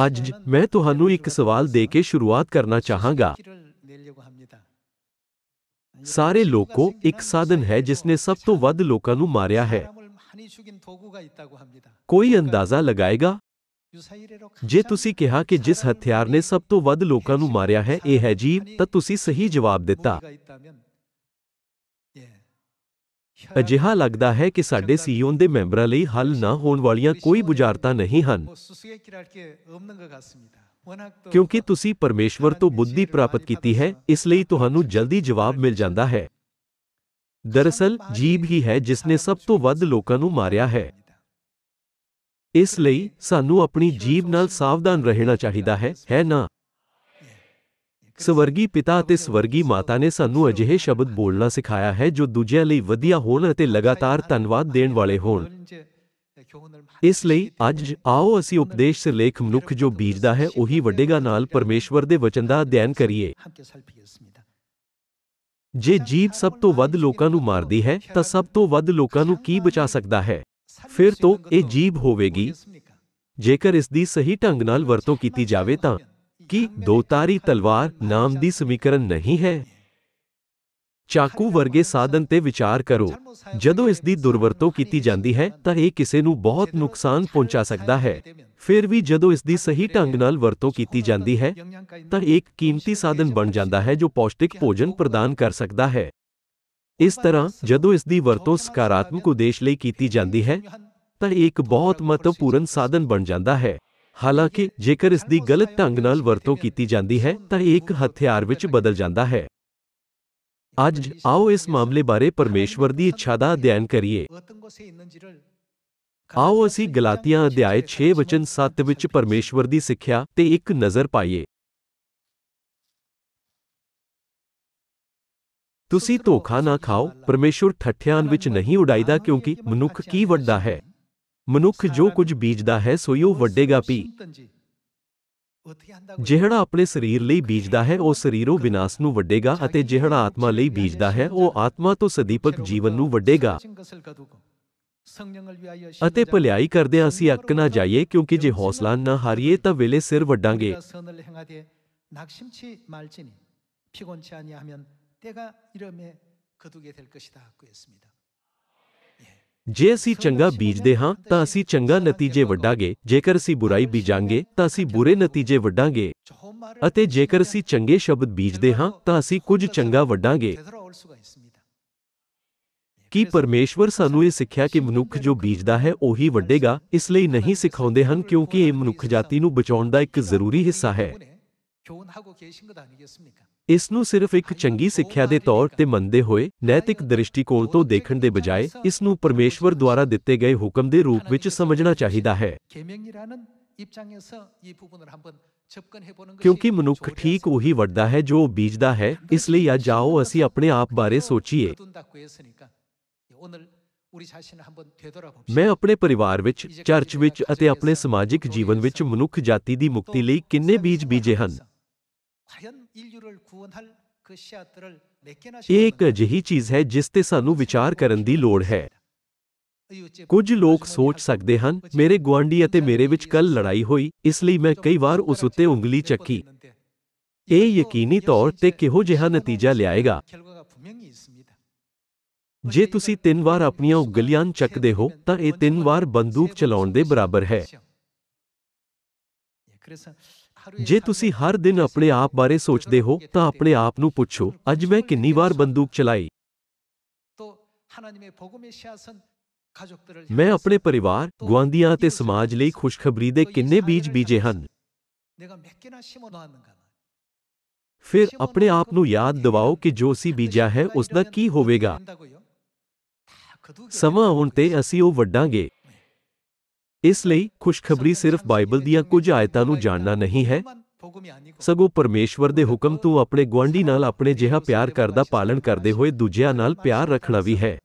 अज मैं तुहानू एक सवाल दे के शुरुआत करना चाहांगा सारे लोगों एक साधन है जिसने सब तो वद लोगों मारिया है कोई अंदाजा लगाएगा जे तुसी कहा कि जिस हथियार ने सब तो वद लोगों मारिया है यह है जीव तो सही जवाब दिता ਅਜਿਹਾ ਲੱਗਦਾ ਹੈ ਕਿ ਸਾਡੇ ਸੀਓਨ ਦੇ ਮੈਂਬਰਾਂ ਲਈ ਹੱਲ ਨਾ ਹੋਣ ਵਾਲੀਆਂ ਕੋਈ ਬੁਝਾਰਤਾ ਨਹੀਂ ਹਨ ਕਿਉਂਕਿ ਤੁਸੀਂ ਪਰਮੇਸ਼ਵਰ ਤੋਂ ਬੁੱਧੀ ਪ੍ਰਾਪਤ ਕੀਤੀ ਹੈ ਇਸ ਲਈ ਤੁਹਾਨੂੰ ਜਲਦੀ ਜਵਾਬ ਮਿਲ ਜਾਂਦਾ ਹੈ ਦਰਅਸਲ ਜੀਬ ਹੀ ਹੈ ਜਿਸ ਨੇ ਸਭ ਤੋਂ ਵੱਧ ਲੋਕਾਂ ਨੂੰ ਮਾਰਿਆ ਹੈ ਇਸ ਲਈ ਸਾਨੂੰ ਆਪਣੀ ਜੀਬ ਨਾਲ ਸਾਵਧਾਨ ਰਹਿਣਾ ਚਾਹੀਦਾ ਹੈ ਹੈ ਨਾ ਸਵਰਗੀ ਪਿਤਾ ਅਤੇ ਸਵਰਗੀ ਮਾਤਾ ਨੇ ਸਾਨੂੰ ਅਜਿਹੇ ਸ਼ਬਦ ਬੋਲਣਾ ਸਿਖਾਇਆ ਹੈ ਜੋ ਦੂਜਿਆਂ ਲਈ ਵਧੀਆ ਹੋਣ ਅਤੇ ਲਗਾਤਾਰ ਧੰਨਵਾਦ ਦੇਣ ਵਾਲੇ ਹੋਣ ਇਸ ਲਈ ਅੱਜ ਆਓ ਅਸੀਂ ਉਪਦੇਸ਼ ਸਿਰਲੇਖ ਮਨੁੱਖ ਜੋ ਬੀਜਦਾ ਹੈ ਉਹੀ ਵੱਡੇਗਾ ਨਾਲ ਪਰਮੇਸ਼ਵਰ ਦੇ ਵਚਨ ਦਾ ਅਧਿਐਨ ਕਰੀਏ ਜੇ ਜੀਵ ਸਭ ਤੋਂ ਵੱਧ ਲੋਕਾਂ ਨੂੰ ਮਾਰਦੀ ਹੈ ਤਾਂ ਸਭ ਤੋਂ ਵੱਧ ਲੋਕਾਂ ਨੂੰ ਕੀ ਬਚਾ ਸਕਦਾ ਹੈ ਫਿਰ ਤੋਂ ਇਹ ਜੀਵ ਹੋਵੇਗੀ ਜੇਕਰ ਇਸ ਦੀ ਸਹੀ ਢੰਗ ਨਾਲ ਵਰਤੋਂ ਕੀਤੀ ਜਾਵੇ ਤਾਂ ਕੀ ਦੋਤਾਰੀ ਤਲਵਾਰ ਨਾਮ ਦੀ ਸਮੀਕਰਨ ਨਹੀਂ ਹੈ ਚਾਕੂ ਵਰਗੇ ਸਾਧਨ ਤੇ ਵਿਚਾਰ ਕਰੋ ਜਦੋਂ ਇਸ ਦੀ ਦੁਰਵਰਤੋਂ ਕੀਤੀ ਜਾਂਦੀ ਹੈ ਤਾਂ ਇਹ ਕਿਸੇ ਨੂੰ ਬਹੁਤ ਨੁਕਸਾਨ ਪਹੁੰਚਾ ਸਕਦਾ ਹੈ ਫਿਰ ਵੀ ਜਦੋਂ ਇਸ ਦੀ ਸਹੀ ਢੰਗ ਨਾਲ ਵਰਤੋਂ ਕੀਤੀ ਜਾਂਦੀ ਹੈ ਤਾਂ ਇੱਕ ਕੀਮਤੀ ਸਾਧਨ ਬਣ ਜਾਂਦਾ ਹੈ ਜੋ ਪੌਸ਼ਟਿਕ ਭੋਜਨ ਪ੍ਰਦਾਨ ਕਰ ਸਕਦਾ ਹੈ ਇਸ ਤਰ੍ਹਾਂ ਜਦੋਂ ਇਸ ਦੀ ਵਰਤੋਂ ਸਕਾਰਾਤਮਕ ਉਦੇਸ਼ ਲਈ ਕੀਤੀ ਜਾਂਦੀ ਹੈ ਤਾਂ ਇਹ ਇੱਕ ਬਹੁਤ ਮਹੱਤਵਪੂਰਨ ਸਾਧਨ ਬਣ ਜਾਂਦਾ ਹੈ ਹਾਲਾਂਕਿ ਜੇਕਰ ਇਸ ਦੀ ਗਲਤ ਢੰਗ ਨਾਲ ਵਰਤੋਂ ਕੀਤੀ ਜਾਂਦੀ ਹੈ ਤਾਂ ਇਹ ਇੱਕ ਹਥਿਆਰ ਵਿੱਚ ਬਦਲ ਜਾਂਦਾ ਹੈ ਅੱਜ ਆਓ ਇਸ ਮਾਮਲੇ ਬਾਰੇ ਪਰਮੇਸ਼ਵਰ ਦੀ ਇੱਛਾ ਦਾ ਅਧਿਐਨ ਕਰੀਏ ਆਓ ਅਸੀਂ ਗਲਾਤੀਆਂ ਅਧਿਆਇ 6 ਵਚਨ 7 ਵਿੱਚ ਪਰਮੇਸ਼ਵਰ ਦੀ ਸਿੱਖਿਆ ਤੇ ਇੱਕ ਨਜ਼ਰ ਪਾਈਏ ਤੁਸੀਂ ਧੋਖਾ ਨਾ ਖਾਓ ਪਰਮੇਸ਼ਵਰ ਠੱਠਿਆਂ ਵਿੱਚ ਨਹੀਂ ਉਡਾਈਦਾ ਕਿਉਂਕਿ ਮਨੁੱਖ ਕੀ ਵੱਡਾ ਹੈ ਮਨੁੱਖ ਜੋ ਕੁਝ ਬੀਜਦਾ ਹੈ ਸੋਈ ਉਹ ਵੱਡੇਗਾ ਵੀ ਜਿਹੜਾ ਆਪਣੇ ਸਰੀਰ ਲਈ ਬੀਜਦਾ ਹੈ ਉਹ ਸਰੀਰੋਂ ਵਿਨਾਸ਼ ਨੂੰ ਵੱਡੇਗਾ ਅਤੇ ਜਿਹੜਾ ਆਤਮਾ ਲਈ ਬੀਜਦਾ ਹੈ ਉਹ ਆਤਮਾ ਤੋਂ ਸਦੀਪਕ ਜੀਵਨ ਨੂੰ ਵੱਡੇਗਾ ਅਤੇ ਭਲਾਈ ਕਰਦੇ ਅਸੀਂ ਅੱਕ ਨਾ ਜਾਈਏ ਕਿਉਂਕਿ ਜੇ ਹੌਸਲਾ ਨਾ ਹਾਰੀਏ ਤਾਂ ਵੇਲੇ ਸਿਰ ਵੱਡਾਂਗੇ 피곤치 아니하면 때가 이름에 거두게 될 것이다 하고 했습니다. ਜੇ ਅਸੀਂ ਚੰਗਾ ਬੀਜਦੇ ਹਾਂ ਤਾਂ ਅਸੀਂ ਚੰਗਾ ਨਤੀਜੇ ਵੱਡਾਂਗੇ ਜੇਕਰ ਅਸੀਂ ਬੁਰਾਈ ਬੀਜਾਂਗੇ ਤਾਂ ਅਸੀਂ ਬੁਰੇ ਨਤੀਜੇ ਵੱਡਾਂਗੇ ਅਤੇ ਜੇਕਰ ਅਸੀਂ ਚੰਗੇ ਸ਼ਬਦ ਬੀਜਦੇ ਹਾਂ ਤਾਂ ਅਸੀਂ ਕੁਝ ਚੰਗਾ ਵੱਡਾਂਗੇ ਕੀ ਪਰਮੇਸ਼ਵਰ ਸਾਨੂੰ ਇਹ ਸਿੱਖਿਆ ਕਿ ਮਨੁੱਖ ਜੋ ਬੀਜਦਾ ਹੈ ਉਹੀ ਵੱਡੇਗਾ ਇਸ ਲਈ ਨਹੀਂ ਸਿਖਾਉਂਦੇ ਹਨ ਕਿਉਂਕਿ ਇਹ ਮਨੁੱਖ ਜਾਤੀ ਨੂੰ ਬਚਾਉਣ ਦਾ ਇੱਕ ਜ਼ਰੂਰੀ ਹਿੱਸਾ ਹੈ ਇਸ ਨੂੰ ਸਿਰਫ ਇੱਕ ਚੰਗੀ ਸਿੱਖਿਆ ਦੇ ਤੌਰ ਤੇ ਮੰਨਦੇ ਹੋਏ ਨੈਤਿਕ ਦ੍ਰਿਸ਼ਟੀਕੋਣ ਤੋਂ ਦੇਖਣ ਦੇ ਬਜਾਏ ਇਸ ਨੂੰ ਪਰਮੇਸ਼ਵਰ ਦੁਆਰਾ ਦਿੱਤੇ ਗਏ ਹੁਕਮ ਦੇ ਰੂਪ ਵਿੱਚ ਸਮਝਣਾ ਚਾਹੀਦਾ ਹੈ ਕਿਉਂਕਿ ਮਨੁੱਖ ਠੀਕ ਉਹੀ ਵੱਡਦਾ ਹੈ ਜੋ ਬੀਜਦਾ ਹੈ ਇਸ ਲਈ ਆ ਜਾਓ ਅਸੀਂ ਆਪਣੇ ਆਪ ਬਾਰੇ ਸੋਚੀਏ ਮੈਂ ਆਪਣੇ ਪਰਿਵਾਰ ਵਿੱਚ ਚਰਚ ਵਿੱਚ ਅਤੇ ਆਪਣੇ ਸਮਾਜਿਕ ਜੀਵਨ ਵਿੱਚ ਮਨੁੱਖ ਜਾਤੀ ਦੀ ਮੁਕਤੀ ਲਈ ਕਿੰਨੇ ਬੀਜ ਬੀਜੇ ਹਨ ਇਹ ਇੱਕ ਅਜਿਹੀ ਚੀਜ਼ ਹੈ ਜਿਸ ਤੇ ਸਾਨੂੰ ਵਿਚਾਰ ਕਰਨ ਦੀ ਲੋੜ ਹੈ ਕੁਝ ਲੋਕ ਸੋਚ ਸਕਦੇ ਹਨ ਮੇਰੇ ਗਵਾਂਡੀ ਅਤੇ ਮੇਰੇ ਵਿੱਚ ਕੱਲ ਲੜਾਈ ਹੋਈ ਇਸ ਲਈ ਮੈਂ ਕਈ ਵਾਰ ਉਸ ਉੱਤੇ ਉਂਗਲੀ ਚੱਕੀ ਇਹ ਯਕੀਨੀ ਤੌਰ ਤੇ ਕਿਹੋ ਜਿਹਾ ਨਤੀਜਾ ਲਿਆਏਗਾ ਜੇ ਤੁਸੀਂ ਤਿੰਨ ਵਾਰ ਆਪਣੀਆਂ ਉਂਗਲੀਆਂ ਚੱਕਦੇ ਹੋ ਤਾਂ ਇਹ ਤਿੰਨ ਵਾਰ ਬੰਦੂਕ ਚਲਾਉਣ ਦੇ ਬਰਾਬਰ ਹੈ ਜੇ ਤੁਸੀਂ ਹਰ ਦਿਨ ਆਪਣੇ ਆਪ ਬਾਰੇ ਸੋਚਦੇ ਹੋ ਤਾਂ ਆਪਣੇ ਆਪ ਨੂੰ ਪੁੱਛੋ ਅੱਜ ਮੈਂ ਕਿੰਨੀ ਵਾਰ ਬੰਦੂਕ ਚਲਾਈ ਮੈਂ ਆਪਣੇ ਪਰਿਵਾਰ, ਗੁਆਂਢੀਆਂ ਅਤੇ ਸਮਾਜ ਲਈ ਖੁਸ਼ਖਬਰੀ ਦੇ ਕਿੰਨੇ ਬੀਜ ਬੀਜੇ ਹਨ ਫਿਰ ਆਪਣੇ ਆਪ ਨੂੰ ਯਾਦ ਦਿਵਾਓ ਕਿ ਜੋ ਸੀ ਬੀਜਿਆ ਹੈ ਉਸ ਦਾ ਕੀ ਹੋਵੇਗਾ ਸਮਾਂ ਆਉਣ ਤੇ ਅਸੀਂ ਉਹ ਵੱਡਾਂਗੇ ਇਸ ਲਈ ਖੁਸ਼ਖਬਰੀ ਸਿਰਫ ਬਾਈਬਲ ਦੀਆਂ ਕੁਝ ਆਇਤਾਂ ਨੂੰ ਜਾਣਨਾ ਨਹੀਂ ਹੈ ਸਗੋਂ ਪਰਮੇਸ਼ਵਰ ਦੇ ਹੁਕਮ ਤੋਂ ਆਪਣੇ ਗਵਾਂਢੀ ਨਾਲ ਆਪਣੇ ਜਿਹਾ ਪਿਆਰ ਕਰਦਾ ਪਾਲਣ ਕਰਦੇ ਹੋਏ ਦੂਜਿਆਂ ਨਾਲ ਪਿਆਰ ਰੱਖਣਾ ਵੀ ਹੈ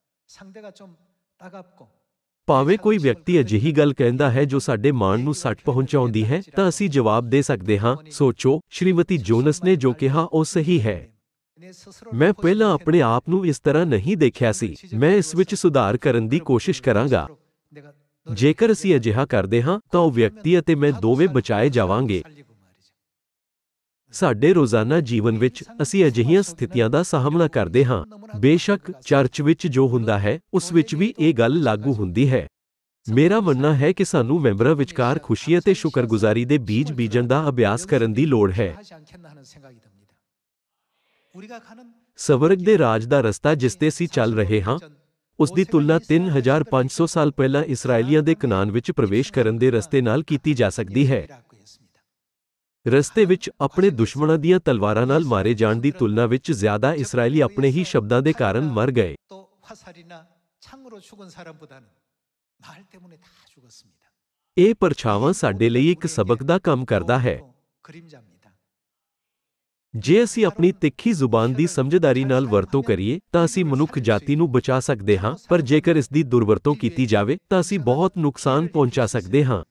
ਭਾਵੇਂ ਕੋਈ ਵਿਅਕਤੀ ਅਜਿਹੀ ਗੱਲ ਕਹਿੰਦਾ ਹੈ ਜੋ ਸਾਡੇ ਮਾਣ ਨੂੰ ਸੱਟ ਪਹੁੰਚਾਉਂਦੀ ਹੈ ਤਾਂ ਅਸੀਂ ਜਵਾਬ ਦੇ ਸਕਦੇ ਹਾਂ ਸੋਚੋ ਸ਼੍ਰੀਮਤੀ ਜੋਨਸ ਨੇ ਜੋ ਕਿਹਾ ਉਹ ਸਹੀ ਹੈ ਮੈਂ ਪਹਿਲਾਂ ਆਪਣੇ ਆਪ ਨੂੰ ਇਸ ਤਰ੍ਹਾਂ ਨਹੀਂ ਦੇਖਿਆ ਸੀ ਮੈਂ ਇਸ ਵਿੱਚ ਸੁਧਾਰ ਕਰਨ ਦੀ ਕੋਸ਼ਿਸ਼ ਕਰਾਂਗਾ ਜੇਕਰ ਅਸੀਂ ਅਜਿਹਾ ਕਰਦੇ ਹਾਂ ਤਾਂ ਉਹ ਵਿਅਕਤੀ ਅਤੇ ਮੈਂ ਦੋਵੇਂ ਬਚਾਏ ਜਾਵਾਂਗੇ ਸਾਡੇ ਰੋਜ਼ਾਨਾ ਜੀਵਨ ਵਿੱਚ ਅਸੀਂ ਅਜਿਹੀਆਂ ਸਥਿਤੀਆਂ ਦਾ ਸਾਹਮਣਾ ਕਰਦੇ ਹਾਂ ਬੇਸ਼ੱਕ ਚਰਚ ਵਿੱਚ ਜੋ ਹੁੰਦਾ ਹੈ ਉਸ ਵਿੱਚ ਵੀ ਇਹ ਗੱਲ ਲਾਗੂ ਹੁੰਦੀ ਹੈ ਮੇਰਾ ਮੰਨਣਾ ਹੈ ਕਿ ਸਾਨੂੰ ਮੈਂਬਰਾਂ ਵਿਚਕਾਰ ਖੁਸ਼ੀ ਅਤੇ ਸ਼ੁਕਰਗੁਜ਼ਾਰੀ ਦੇ ਬੀਜ ਬੀਜਣ ਦਾ ਅਭਿਆਸ ਕਰਨ ਦੀ ਲੋੜ ਹੈ ਸਵਰਗ ਦੇ ਰਾਜ ਦਾ ਰਸਤਾ ਜਿਸ ਤੇ ਅਸੀਂ ਚੱਲ ਰਹੇ ਹਾਂ ਉਸ ਦੀ ਤੁਲਨਾ 3500 ਸਾਲ ਪਹਿਲਾਂ ਇਸرائیਲੀਆਂ ਦੇ ਕਨਾਨ ਵਿੱਚ ਪ੍ਰਵੇਸ਼ ਕਰਨ ਦੇ ਰਸਤੇ ਨਾਲ ਕੀਤੀ ਜਾ ਸਕਦੀ ਹੈ ਰਸਤੇ ਵਿੱਚ ਆਪਣੇ ਦੁਸ਼ਮਣਾਂ ਦੀਆਂ ਤਲਵਾਰਾਂ ਨਾਲ ਮਾਰੇ ਜਾਣ ਦੀ ਤੁਲਨਾ ਵਿੱਚ ਜ਼ਿਆਦਾ ਇਸرائیਲੀ ਆਪਣੇ ਹੀ ਸ਼ਬਦਾਂ ਦੇ ਕਾਰਨ ਮਰ ਗਏ ਇਹ ਪਰਛਾਵਾਂ ਸਾਡੇ ਲਈ ਇੱਕ ਸਬਕ ਦਾ ਕੰਮ ਕਰਦਾ ਹੈ ਜੇ ਅਸੀਂ ਆਪਣੀ ਤਿੱਖੀ ਜ਼ੁਬਾਨ ਦੀ ਸਮਝਦਾਰੀ ਨਾਲ ਵਰਤੋਂ ਕਰੀਏ ਤਾਂ ਅਸੀਂ ਮਨੁੱਖ ਜਾਤੀ ਨੂੰ ਬਚਾ ਸਕਦੇ ਹਾਂ ਪਰ ਜੇਕਰ ਇਸ ਦੀ ਦੁਰਵਰਤੋਂ ਕੀਤੀ ਜਾਵੇ ਤਾਂ ਅਸੀਂ ਬਹੁਤ ਨੁਕਸਾਨ ਪਹੁੰਚਾ ਸਕਦੇ ਹਾਂ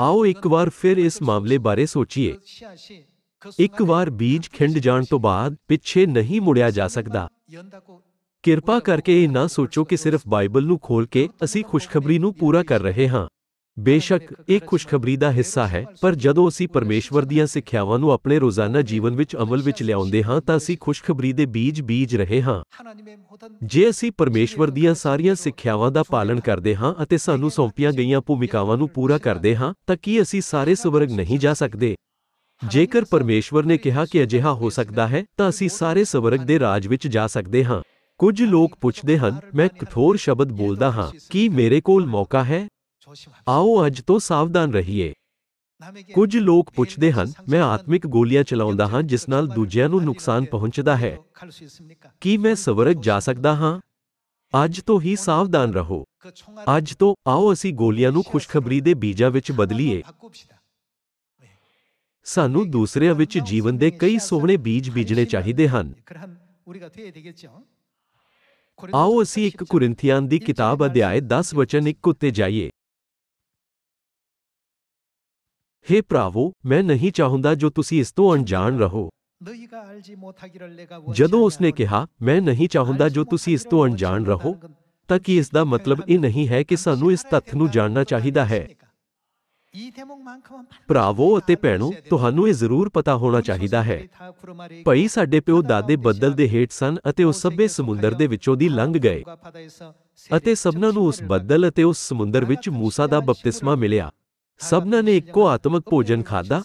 ਆਓ ਇੱਕ ਵਾਰ ਫਿਰ ਇਸ ਮਾਮਲੇ ਬਾਰੇ ਸੋਚੀਏ ਇੱਕ ਵਾਰ ਬੀਜ ਖਿੰਡ ਜਾਣ ਤੋਂ ਬਾਅਦ ਪਿੱਛੇ ਨਹੀਂ ਮੁੜਿਆ ਜਾ ਸਕਦਾ ਕਿਰਪਾ ਕਰਕੇ ਇਹ ਨਾ ਸੋਚੋ ਕਿ ਸਿਰਫ ਬਾਈਬਲ ਨੂੰ ਖੋਲ ਕੇ ਅਸੀਂ ਖੁਸ਼ਖਬਰੀ ਨੂੰ ਪੂਰਾ ਕਰ ਰਹੇ ਹਾਂ ਬੇਸ਼ੱਕ ਇਹ ਖੁਸ਼ਖਬਰੀ ਦਾ ਹਿੱਸਾ ਹੈ ਪਰ ਜਦੋਂ ਅਸੀਂ ਪਰਮੇਸ਼ਵਰ ਦੀਆਂ ਸਿੱਖਿਆਵਾਂ ਨੂੰ ਆਪਣੇ ਰੋਜ਼ਾਨਾ ਜੀਵਨ ਵਿੱਚ ਅਮਲ ਵਿੱਚ ਲਿਆਉਂਦੇ ਹਾਂ ਤਾਂ ਅਸੀਂ ਖੁਸ਼ਖਬਰੀ ਦੇ ਬੀਜ ਬੀਜ ਰਹੇ ਹਾਂ ਜੇ ਅਸੀਂ ਪਰਮੇਸ਼ਵਰ ਦੀਆਂ ਸਾਰੀਆਂ ਸਿੱਖਿਆਵਾਂ ਦਾ ਪਾਲਣ ਕਰਦੇ ਹਾਂ ਅਤੇ ਸਾਨੂੰ ਸੌਂਪੀਆਂ ਗਈਆਂ ਭੂਮਿਕਾਵਾਂ ਨੂੰ ਪੂਰਾ ਕਰਦੇ ਹਾਂ ਤਾਂ ਕੀ ਅਸੀਂ ਸਾਰੇ ਸਵਰਗ ਨਹੀਂ ਜਾ ਸਕਦੇ ਜੇਕਰ ਪਰਮੇਸ਼ਵਰ ਨੇ ਕਿਹਾ ਕਿ ਅਜਿਹਾ ਹੋ ਸਕਦਾ ਹੈ ਤਾਂ ਅਸੀਂ ਸਾਰੇ ਸਵਰਗ ਦੇ ਰਾਜ ਵਿੱਚ ਜਾ ਸਕਦੇ ਹਾਂ ਕੁਝ ਲੋਕ ਪੁੱਛਦੇ ਹਨ ਮੈਂ ਕਠੋਰ ਸ਼ਬਦ ਬੋਲਦਾ ਹਾਂ ਕੀ ਮੇਰੇ ਕੋਲ ਮੌਕਾ ਹੈ आओ अज तो सावधान रहिए कुछ लोग पूछते हैं मैं आत्मिक गोलियां चलाऊंदा हां जिस नाल दूजियां नु नुकसान पहुंचता है कि मैं स्वर्ग जा सकता हां आज तो ही सावधान रहो आज तो आओ असी गोलियां नु खुशखबरी दे बीजा विच बदलिए सानू दूसरे विच जीवन दे कई सोहने बीज बीजने चाहिदे हन आओ असी एक कुरिंथियान दी किताब अध्याय दस वचन एक उत्ते जाइए ਹੇ ਭਰਾਵੋ ਮੈਂ ਨਹੀਂ ਚਾਹੁੰਦਾ ਜੋ ਤੁਸੀਂ ਇਸ ਤੋਂ ਅਣਜਾਣ ਰਹੋ ਜਦੋਂ ਉਸਨੇ ਕਿਹਾ ਮੈਂ ਨਹੀਂ ਚਾਹੁੰਦਾ ਜੋ ਤੁਸੀਂ ਇਸ ਤੋਂ ਅਣਜਾਣ ਰਹੋ ਤਾਂ ਕਿ ਇਸ ਦਾ ਮਤਲਬ ਇਹ ਨਹੀਂ ਹੈ ਕਿ ਸਾਨੂੰ ਇਸ ਤੱਥ ਨੂੰ ਜਾਣਨਾ ਚਾਹੀਦਾ ਹੈ ਭਰਾਵੋ ਅਤੇ ਭੈਣੋ ਤੁਹਾਨੂੰ ਇਹ ਜ਼ਰੂਰ ਪਤਾ ਹੋਣਾ ਚਾਹੀਦਾ ਹੈ ਭਈ ਸਾਡੇ ਪਿਓ ਦਾਦੇ ਬੱਦਲ ਦੇ ਹੇਠ ਸਨ ਅਤੇ ਉਹ ਸਭੇ ਸਮੁੰਦਰ ਦੇ ਵਿੱਚੋਂ ਦੀ ਲੰਘ ਗਏ ਅਤੇ ਸਭਨਾਂ ਨੂੰ ਉਸ ਬੱਦਲ ਅਤੇ ਉਸ ਸਮੁੰਦਰ ਵਿੱਚ ਮੂਸਾ ਦਾ ਬਪਤਿਸਮਾ ਮਿਲਿਆ ਸਭਨਾਂ ਨੇ ਇੱਕੋ ਆਤਮਕ ਭੋਜਨ ਖਾਦਾ